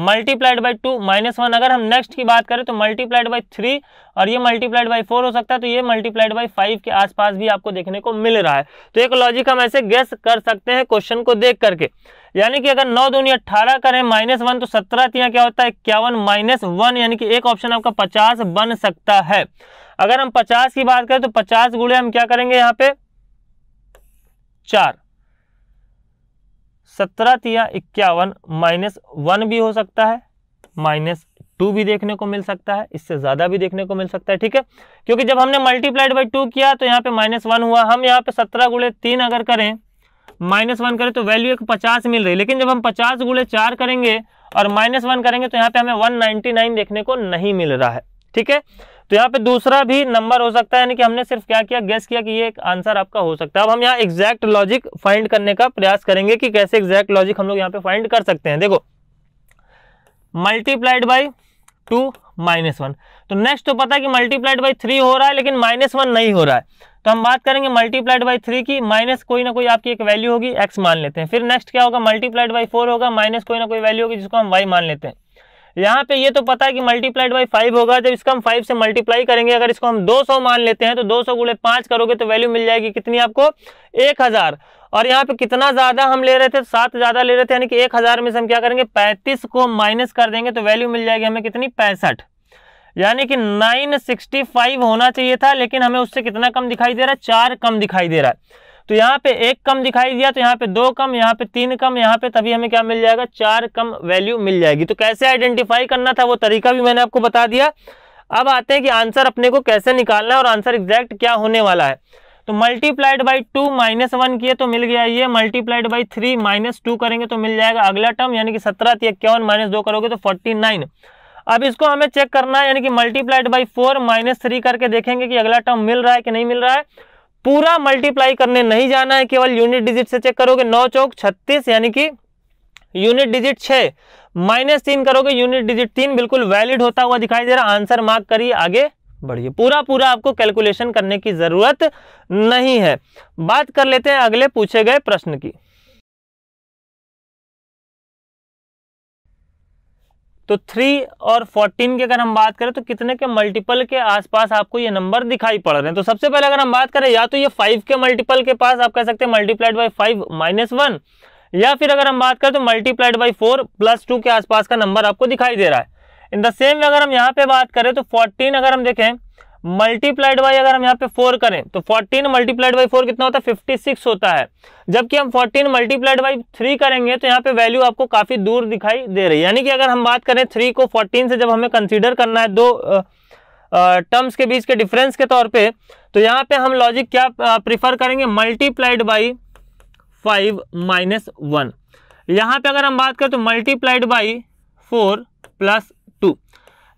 multiplied by two minus one अगर हम नेक्स्ट की बात करें तो मल्टीप्लाइड बाई थ्री और ये मल्टीप्लाइड बाई फोर हो सकता है तो ये मल्टीप्लाइड बाई फाइव के आसपास भी आपको देखने को मिल रहा है तो एक लॉजिक हम ऐसे गेस कर सकते हैं क्वेश्चन को देख करके यानी कि अगर नौ दूनी अट्ठारह करें माइनस वन तो सत्रह तीन क्या होता है इक्यावन माइनस वन यानी कि एक ऑप्शन आपका पचास बन सकता है अगर हम पचास की बात करें तो पचास गुड़े हम क्या करेंगे यहाँ पे चार सत्रह तिया इक्यावन माइनस वन भी हो सकता है माइनस टू भी देखने को मिल सकता है इससे ज़्यादा भी देखने को मिल सकता है ठीक है क्योंकि जब हमने मल्टीप्लाइड बाई टू किया तो यहाँ पे माइनस वन हुआ हम यहाँ पे सत्रह गुड़े तीन अगर करें माइनस वन करें तो वैल्यू एक पचास मिल रही है लेकिन जब हम पचास गुड़े चार करेंगे और माइनस वन करेंगे तो यहाँ पे हमें वन देखने को नहीं मिल रहा है ठीक है तो यहाँ पे दूसरा भी नंबर हो सकता है यानी कि हमने सिर्फ क्या किया गैस किया कि ये एक आंसर आपका हो सकता है अब हम यहाँ एग्जैक्ट लॉजिक फाइंड करने का प्रयास करेंगे कि कैसे एग्जैक्ट लॉजिक हम लोग यहाँ पे फाइंड कर सकते हैं देखो multiplied by two minus one तो नेक्स्ट तो पता है कि मल्टीप्लाइड बाई थ्री हो रहा है लेकिन माइनस वन नहीं हो रहा है तो हम बात करेंगे मल्टीप्लाइड बाई थ्री की माइनस कोई ना कोई आपकी एक वैल्यू होगी एक्स मान लेते हैं फिर नेक्स्ट क्या होगा मल्टीप्लाइड बाई फोर होगा माइनस कोई ना कोई वैल्यू होगी जिसको हम वाई मान लेते हैं यहाँ पे ये तो पता है कि मल्टीप्लाइड बाई फाइव होगा जब इसको हम फाइव से मल्टीप्लाई करेंगे अगर इसको हम 200 मान लेते हैं तो 200 सौ गुड़े पांच करोगे तो वैल्यू मिल जाएगी कितनी आपको एक हजार और यहाँ पे कितना ज्यादा हम ले रहे थे सात ज्यादा ले रहे थे यानी कि एक हजार में से हम क्या करेंगे पैंतीस को माइनस कर देंगे तो वैल्यू मिल जाएगी हमें कितनी पैंसठ यानी कि फाइव होना चाहिए था लेकिन हमें उससे कितना कम दिखाई दे रहा है चार कम दिखाई दे रहा है तो यहाँ पे एक कम दिखाई दिया तो यहाँ पे दो कम यहाँ पे तीन कम यहाँ पे तभी हमें क्या मिल जाएगा चार कम वैल्यू मिल जाएगी तो कैसे आइडेंटिफाई करना था वो तरीका भी मैंने आपको बता दिया अब आते हैं कि आंसर अपने को कैसे निकालना है और आंसर एग्जैक्ट क्या होने वाला है तो multiplied by two minus one किए तो मिल गया ये multiplied by three minus two करेंगे तो मिल जाएगा अगला टर्म यानी कि सत्रह इक्यावन माइनस दो करोगे तो फोर्टी नाइन अब इसको हमें चेक करना है यानी कि multiplied by four minus three करके देखेंगे कि अगला टर्म मिल रहा है कि नहीं मिल रहा है पूरा मल्टीप्लाई करने नहीं जाना है केवल यूनिट डिजिट से चेक करोगे नौ चौक छत्तीस यानी कि यूनिट डिजिट छः माइनस तीन करोगे यूनिट डिजिट तीन बिल्कुल वैलिड होता हुआ दिखाई दे रहा आंसर मार्क करिए आगे बढ़िए पूरा पूरा आपको कैलकुलेशन करने की ज़रूरत नहीं है बात कर लेते हैं अगले पूछे गए प्रश्न की तो थ्री और फोर्टीन की अगर हम बात करें तो कितने के मल्टीपल के आसपास आपको ये नंबर दिखाई पड़ रहे हैं तो सबसे पहले अगर हम बात करें या तो ये फाइव के मल्टीपल के पास आप कह सकते हैं multiplied by five minus one या फिर अगर हम बात करें तो multiplied by four plus two के आसपास का नंबर आपको दिखाई दे रहा है इन द सेम अगर हम यहाँ पे बात करें तो फोर्टीन अगर हम देखें मल्टीप्लाइड बाई अगर हम यहाँ पे फोर करें तो फोर्टीन मल्टीप्लाइड बाई फोर कितना होता है फिफ्टी सिक्स होता है जबकि हम फोर्टीन मल्टीप्लाइड बाई थ्री करेंगे तो यहाँ पे वैल्यू आपको काफी दूर दिखाई दे रही है यानी कि अगर हम बात करें थ्री को फोर्टीन से जब हमें कंसिडर करना है दो टर्म्स के बीच के डिफरेंस के तौर पर तो यहाँ पे हम लॉजिक क्या प्रिफर करेंगे multiplied by five minus one यहाँ पे अगर हम बात करें तो multiplied by four plus two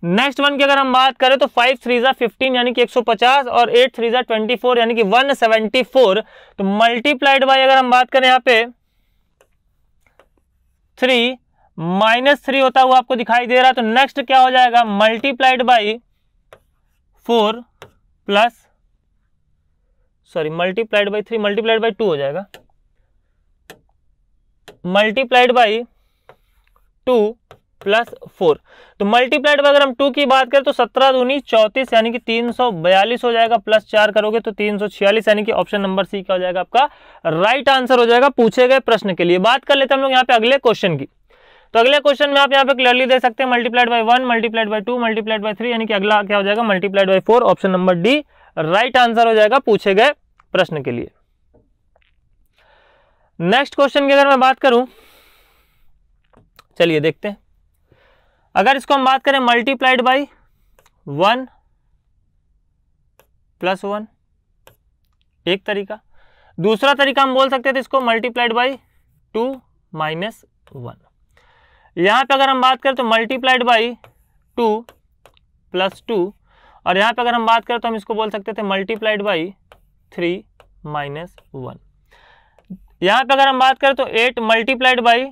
next one की अगर हम बात करें तो फाइव थ्री ज़ा फिफ्टीन यानी कि 150 और एट थ्री ज़ा ट्वेंटी फोर यानी कि 174 तो मल्टीप्लाइड बाई अगर हम बात करें यहां पे थ्री माइनस थ्री होता हुआ आपको दिखाई दे रहा है तो नेक्स्ट क्या हो जाएगा multiplied by four plus sorry multiplied by three multiplied by two हो जाएगा multiplied by two plus four तो मल्टीप्लाइड में अगर हम टू की बात करें तो सत्रह दूनी चौंतीस यानी कि तीन सौ बयालीस हो जाएगा प्लस चार करोगे तो तीन सौ छियालीस यानी कि ऑप्शन नंबर सी क्या हो जाएगा आपका राइट आंसर हो जाएगा पूछे गए प्रश्न के लिए बात कर लेते हैं हम लोग यहाँ पे अगले क्वेश्चन की तो अगले क्वेश्चन में आप यहाँ पे क्लियरली दे सकते हैं multiplied by one multiplied by two multiplied by three यानी कि अगला क्या हो जाएगा multiplied by four option number D right answer हो जाएगा पूछे गए प्रश्न के लिए नेक्स्ट क्वेश्चन की अगर मैं बात करूं चलिए देखते हैं अगर इसको हम बात करें multiplied by one plus one एक तरीका दूसरा तरीका हम बोल सकते थे इसको multiplied by two minus one यहाँ पे अगर हम बात करें तो multiplied by two plus two और यहाँ पे अगर हम बात करें तो हम इसको बोल सकते थे multiplied by three minus one यहाँ पे अगर हम बात करें तो एट मल्टीप्लाइड बाई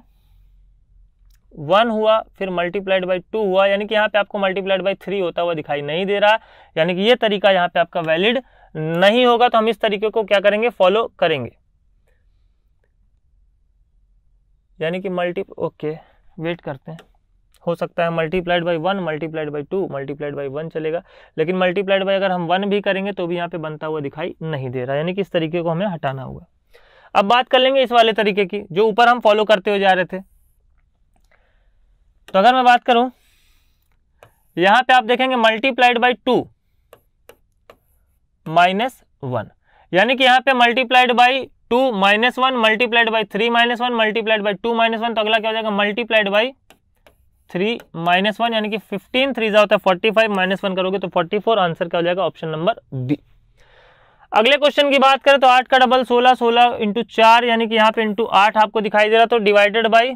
वन हुआ फिर मल्टीप्लाइड बाई टू हुआ यानी कि यहाँ पे आपको मल्टीप्लाइड बाई थ्री होता हुआ दिखाई नहीं दे रहा यानी कि ये तरीका यहाँ पे आपका वैलिड नहीं होगा तो हम इस तरीके को क्या करेंगे फॉलो करेंगे यानी कि मल्टी ओके वेट करते हैं हो सकता है multiplied by one multiplied by two multiplied by one चलेगा लेकिन मल्टीप्लाइड बाई अगर हम वन भी करेंगे तो भी यहाँ पे बनता हुआ दिखाई नहीं दे रहा यानी कि इस तरीके को हमें हटाना होगा अब बात कर लेंगे इस वाले तरीके की जो ऊपर हम फॉलो करते हुए जा रहे थे तो अगर मैं बात करूं यहां पे आप देखेंगे multiplied by two minus one यानी कि यहां पे multiplied by two minus one multiplied by three minus one multiplied by two minus one तो अगला क्या हो जाएगा multiplied by three minus one यानी कि फिफ्टीन थ्री जो होता है फोर्टी फाइव माइनस वन करोगे तो फोर्टी फोर आंसर क्या हो जाएगा ऑप्शन नंबर डी अगले क्वेश्चन की बात करें तो आठ का डबल सोलह सोलह इंटू चार यानी कि यहाँ पे इंटू आठ आपको दिखाई दे रहा तो डिवाइडेड बाई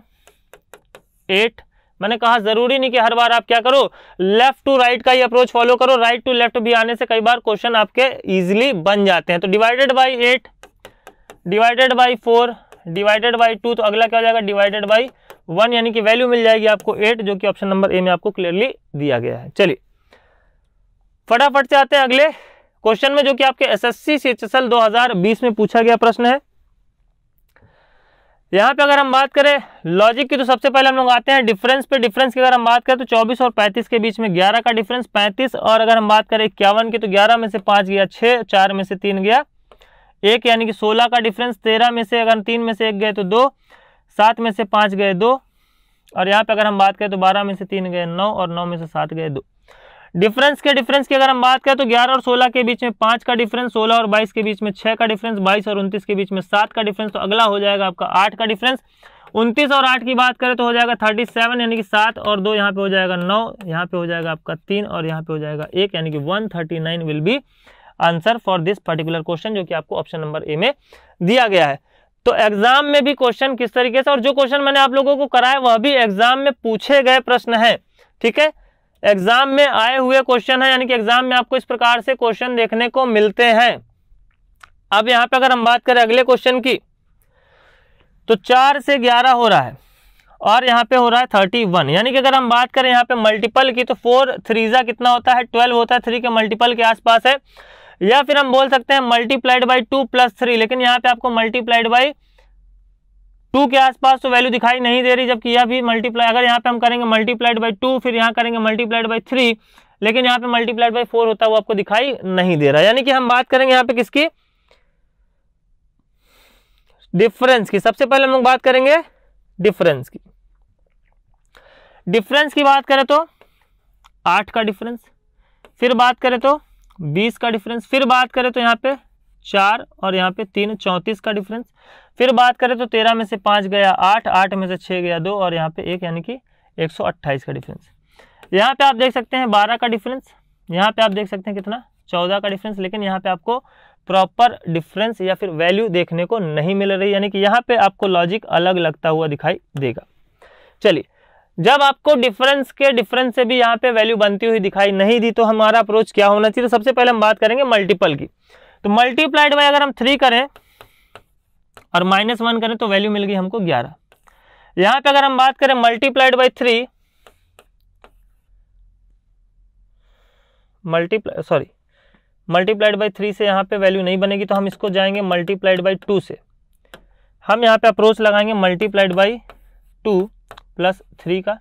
एट मैंने कहा जरूरी नहीं कि हर बार आप क्या करो लेफ्ट टू राइट का ही अप्रोच फॉलो करो राइट टू लेफ्ट भी आने से कई बार क्वेश्चन आपके इजिली बन जाते हैं तो divided by eight divided by four divided by two तो अगला क्या हो जाएगा डिवाइडेड बाई वन यानी कि वैल्यू मिल जाएगी आपको एट जो कि ऑप्शन नंबर ए में आपको क्लियरली दिया गया है चलिए फटाफट से आते हैं अगले क्वेश्चन में जो कि आपके एसएससी हजार बीस में पूछा गया प्रश्न है यहाँ पे अगर हम बात करें लॉजिक की तो सबसे पहले हम लोग आते हैं डिफरेंस पे डिफरेंस की अगर हम बात करें तो 24 और 35 के बीच में 11 का डिफरेंस 35 और अगर हम बात करें इक्यावन की तो 11 में से 5 गया 6 चार में से 3 गया एक यानी कि 16 का डिफरेंस 13 में से अगर तीन में से एक गए तो दो सात में से पाँच गए दो और यहाँ पर अगर हम बात करें तो बारह में से तीन गए नौ और नौ में से सात गए दो डिफरेंस के डिफरेंस की अगर हम बात करें तो 11 और 16 के बीच में पांच का डिफरेंस 16 और 22 के बीच में छह का डिफरेंस 22 और 29 के बीच में सात का डिफरेंस तो अगला हो जाएगा आपका आठ का डिफरेंस 29 और आठ की बात करें तो हो जाएगा थर्टी सेवन यानी कि सात और दो यहाँ पे हो जाएगा नौ यहाँ पे हो जाएगा आपका तीन और यहाँ पे हो जाएगा एक यानी कि one thirty nine will be answer for this particular question जो कि आपको ऑप्शन नंबर ए में दिया गया है तो एग्जाम में भी क्वेश्चन किस तरीके से और जो क्वेश्चन मैंने आप लोगों को कराया वह भी एग्जाम में पूछे गए प्रश्न है ठीक है एग्जाम में आए हुए क्वेश्चन है यानी कि एग्जाम में आपको इस प्रकार से क्वेश्चन देखने को मिलते हैं अब यहाँ पे अगर हम बात करें अगले क्वेश्चन की तो चार से ग्यारह हो रहा है और यहाँ पे हो रहा है थर्टी वन यानी कि अगर हम बात करें यहाँ पे मल्टीपल की तो फोर थ्रीजा कितना होता है ट्वेल्व होता है थ्री के मल्टीपल के आसपास है या फिर हम बोल सकते हैं multiplied by two plus three लेकिन यहाँ पे आपको मल्टीप्लाइड बाई टू के आसपास तो वैल्यू दिखाई नहीं दे रही जबकि यह भी मल्टीप्लाई अगर यहाँ पे हम करेंगे मल्टीप्लाइड बाई टू फिर यहाँ करेंगे मल्टीप्लाइड बाई थ्री लेकिन यहाँ पे मल्टीप्लाइड बाई फोर होता है वो आपको दिखाई नहीं दे रहा यानी कि हम बात करेंगे यहाँ पे किसकी डिफरेंस की सबसे पहले हम लोग बात करेंगे डिफरेंस की डिफरेंस की बात करें तो आठ का डिफरेंस फिर बात करें तो बीस का डिफरेंस फिर बात करें तो यहाँ पे चार और यहाँ पे तीन चौंतीस का डिफरेंस फिर बात करें तो तेरह में से पाँच गया आठ आठ में से छः गया दो और यहाँ पे एक यानी कि एक सौ अट्ठाईस का डिफरेंस यहाँ पे आप देख सकते हैं बारह का डिफरेंस यहाँ पे आप देख सकते हैं कितना चौदह का डिफरेंस लेकिन यहाँ पे आपको प्रॉपर डिफरेंस या फिर वैल्यू देखने को नहीं मिल रही यानी कि यहाँ पे आपको लॉजिक अलग लगता हुआ दिखाई देगा चलिए जब आपको डिफरेंस के डिफरेंस से भी यहाँ पे वैल्यू बनती हुई दिखाई नहीं दी तो हमारा अप्रोच क्या होना चाहिए तो सबसे पहले हम बात करेंगे मल्टीपल की तो मल्टीप्लाइड बाई अगर हम थ्री करें और माइनस वन करें तो वैल्यू मिल गई हमको ग्यारह यहाँ पे अगर हम बात करें multiplied by three multiply sorry multiplied by three से यहाँ पे वैल्यू नहीं बनेगी तो हम इसको जाएंगे मल्टीप्लाइड बाई टू से हम यहाँ पे अप्रोच लगाएंगे multiplied by two plus three का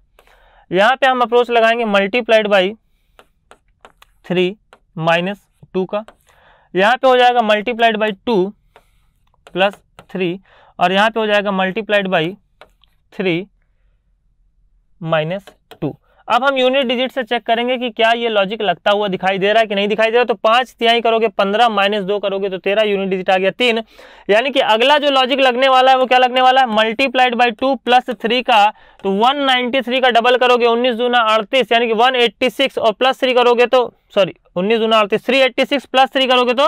यहाँ पे हम अप्रोच लगाएंगे multiplied by three minus two का यहाँ पे हो जाएगा multiplied by two plus three और यहाँ पे हो जाएगा multiplied by three minus two अब हम यूनिट डिजिट से चेक करेंगे कि क्या ये लॉजिक लगता हुआ दिखाई दे रहा है कि नहीं दिखाई दे रहा तो पाँच तिहाई करोगे पंद्रह माइनस दो करोगे तो तेरह यूनिट डिजिट आ गया तीन यानी कि अगला जो लॉजिक लगने वाला है वो क्या लगने वाला है multiplied by two plus three का तो वन नाइन्टी थ्री का डबल करोगे उन्नीस दूना अड़तीस यानी कि वन एट्टी सिक्स और प्लस थ्री करोगे तो सॉरी उन्नीस दूना अड़तीस three eighty six plus three करोगे तो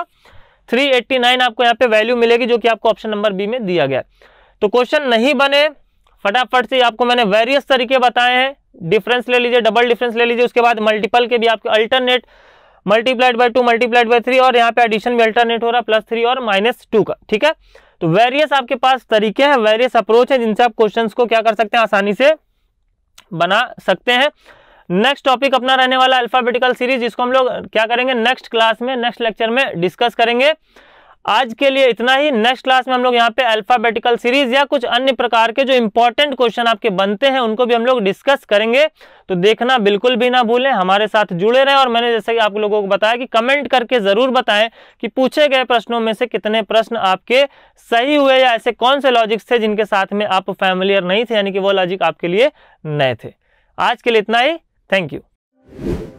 थ्री एट्टी नाइन आपको यहाँ पे वैल्यू मिलेगी जो कि आपको ऑप्शन नंबर बी में दिया गया तो क्वेश्चन नहीं बने फटाफट से आपको मैंने वेरियस तरीके बताए हैं डिफरेंस ले लीजिए डबल डिफरेंस ले लीजिए उसके बाद मल्टीपल के भी आपके alternate multiplied by two multiplied by three और यहाँ पे एडिशन भी अल्टरनेट हो रहा है प्लस थ्री और माइनस टू का ठीक है तो वेरियस आपके पास तरीके हैं वेरियस अप्रोच है जिनसे आप क्वेश्चन को क्या कर सकते हैं आसानी से बना सकते हैं नेक्स्ट टॉपिक अपना रहने वाला अल्फाबेटिकल सीरीज जिसको हम लोग क्या करेंगे नेक्स्ट क्लास में नेक्स्ट लेक्चर में डिस्कस करेंगे आज के लिए इतना ही नेक्स्ट क्लास में हम लोग यहाँ पे अल्फाबेटिकल सीरीज या कुछ अन्य प्रकार के जो इंपॉर्टेंट क्वेश्चन आपके बनते हैं उनको भी हम लोग डिस्कस करेंगे तो देखना बिल्कुल भी ना भूलें हमारे साथ जुड़े रहें और मैंने जैसे कि आप लोगों को बताया कि कमेंट करके ज़रूर बताएं कि पूछे गए प्रश्नों में से कितने प्रश्न आपके सही हुए या ऐसे कौन से लॉजिक्स थे जिनके साथ में आप फैमिलियर नहीं थे यानी कि वो लॉजिक आपके लिए नए थे आज के लिए इतना ही Thank you.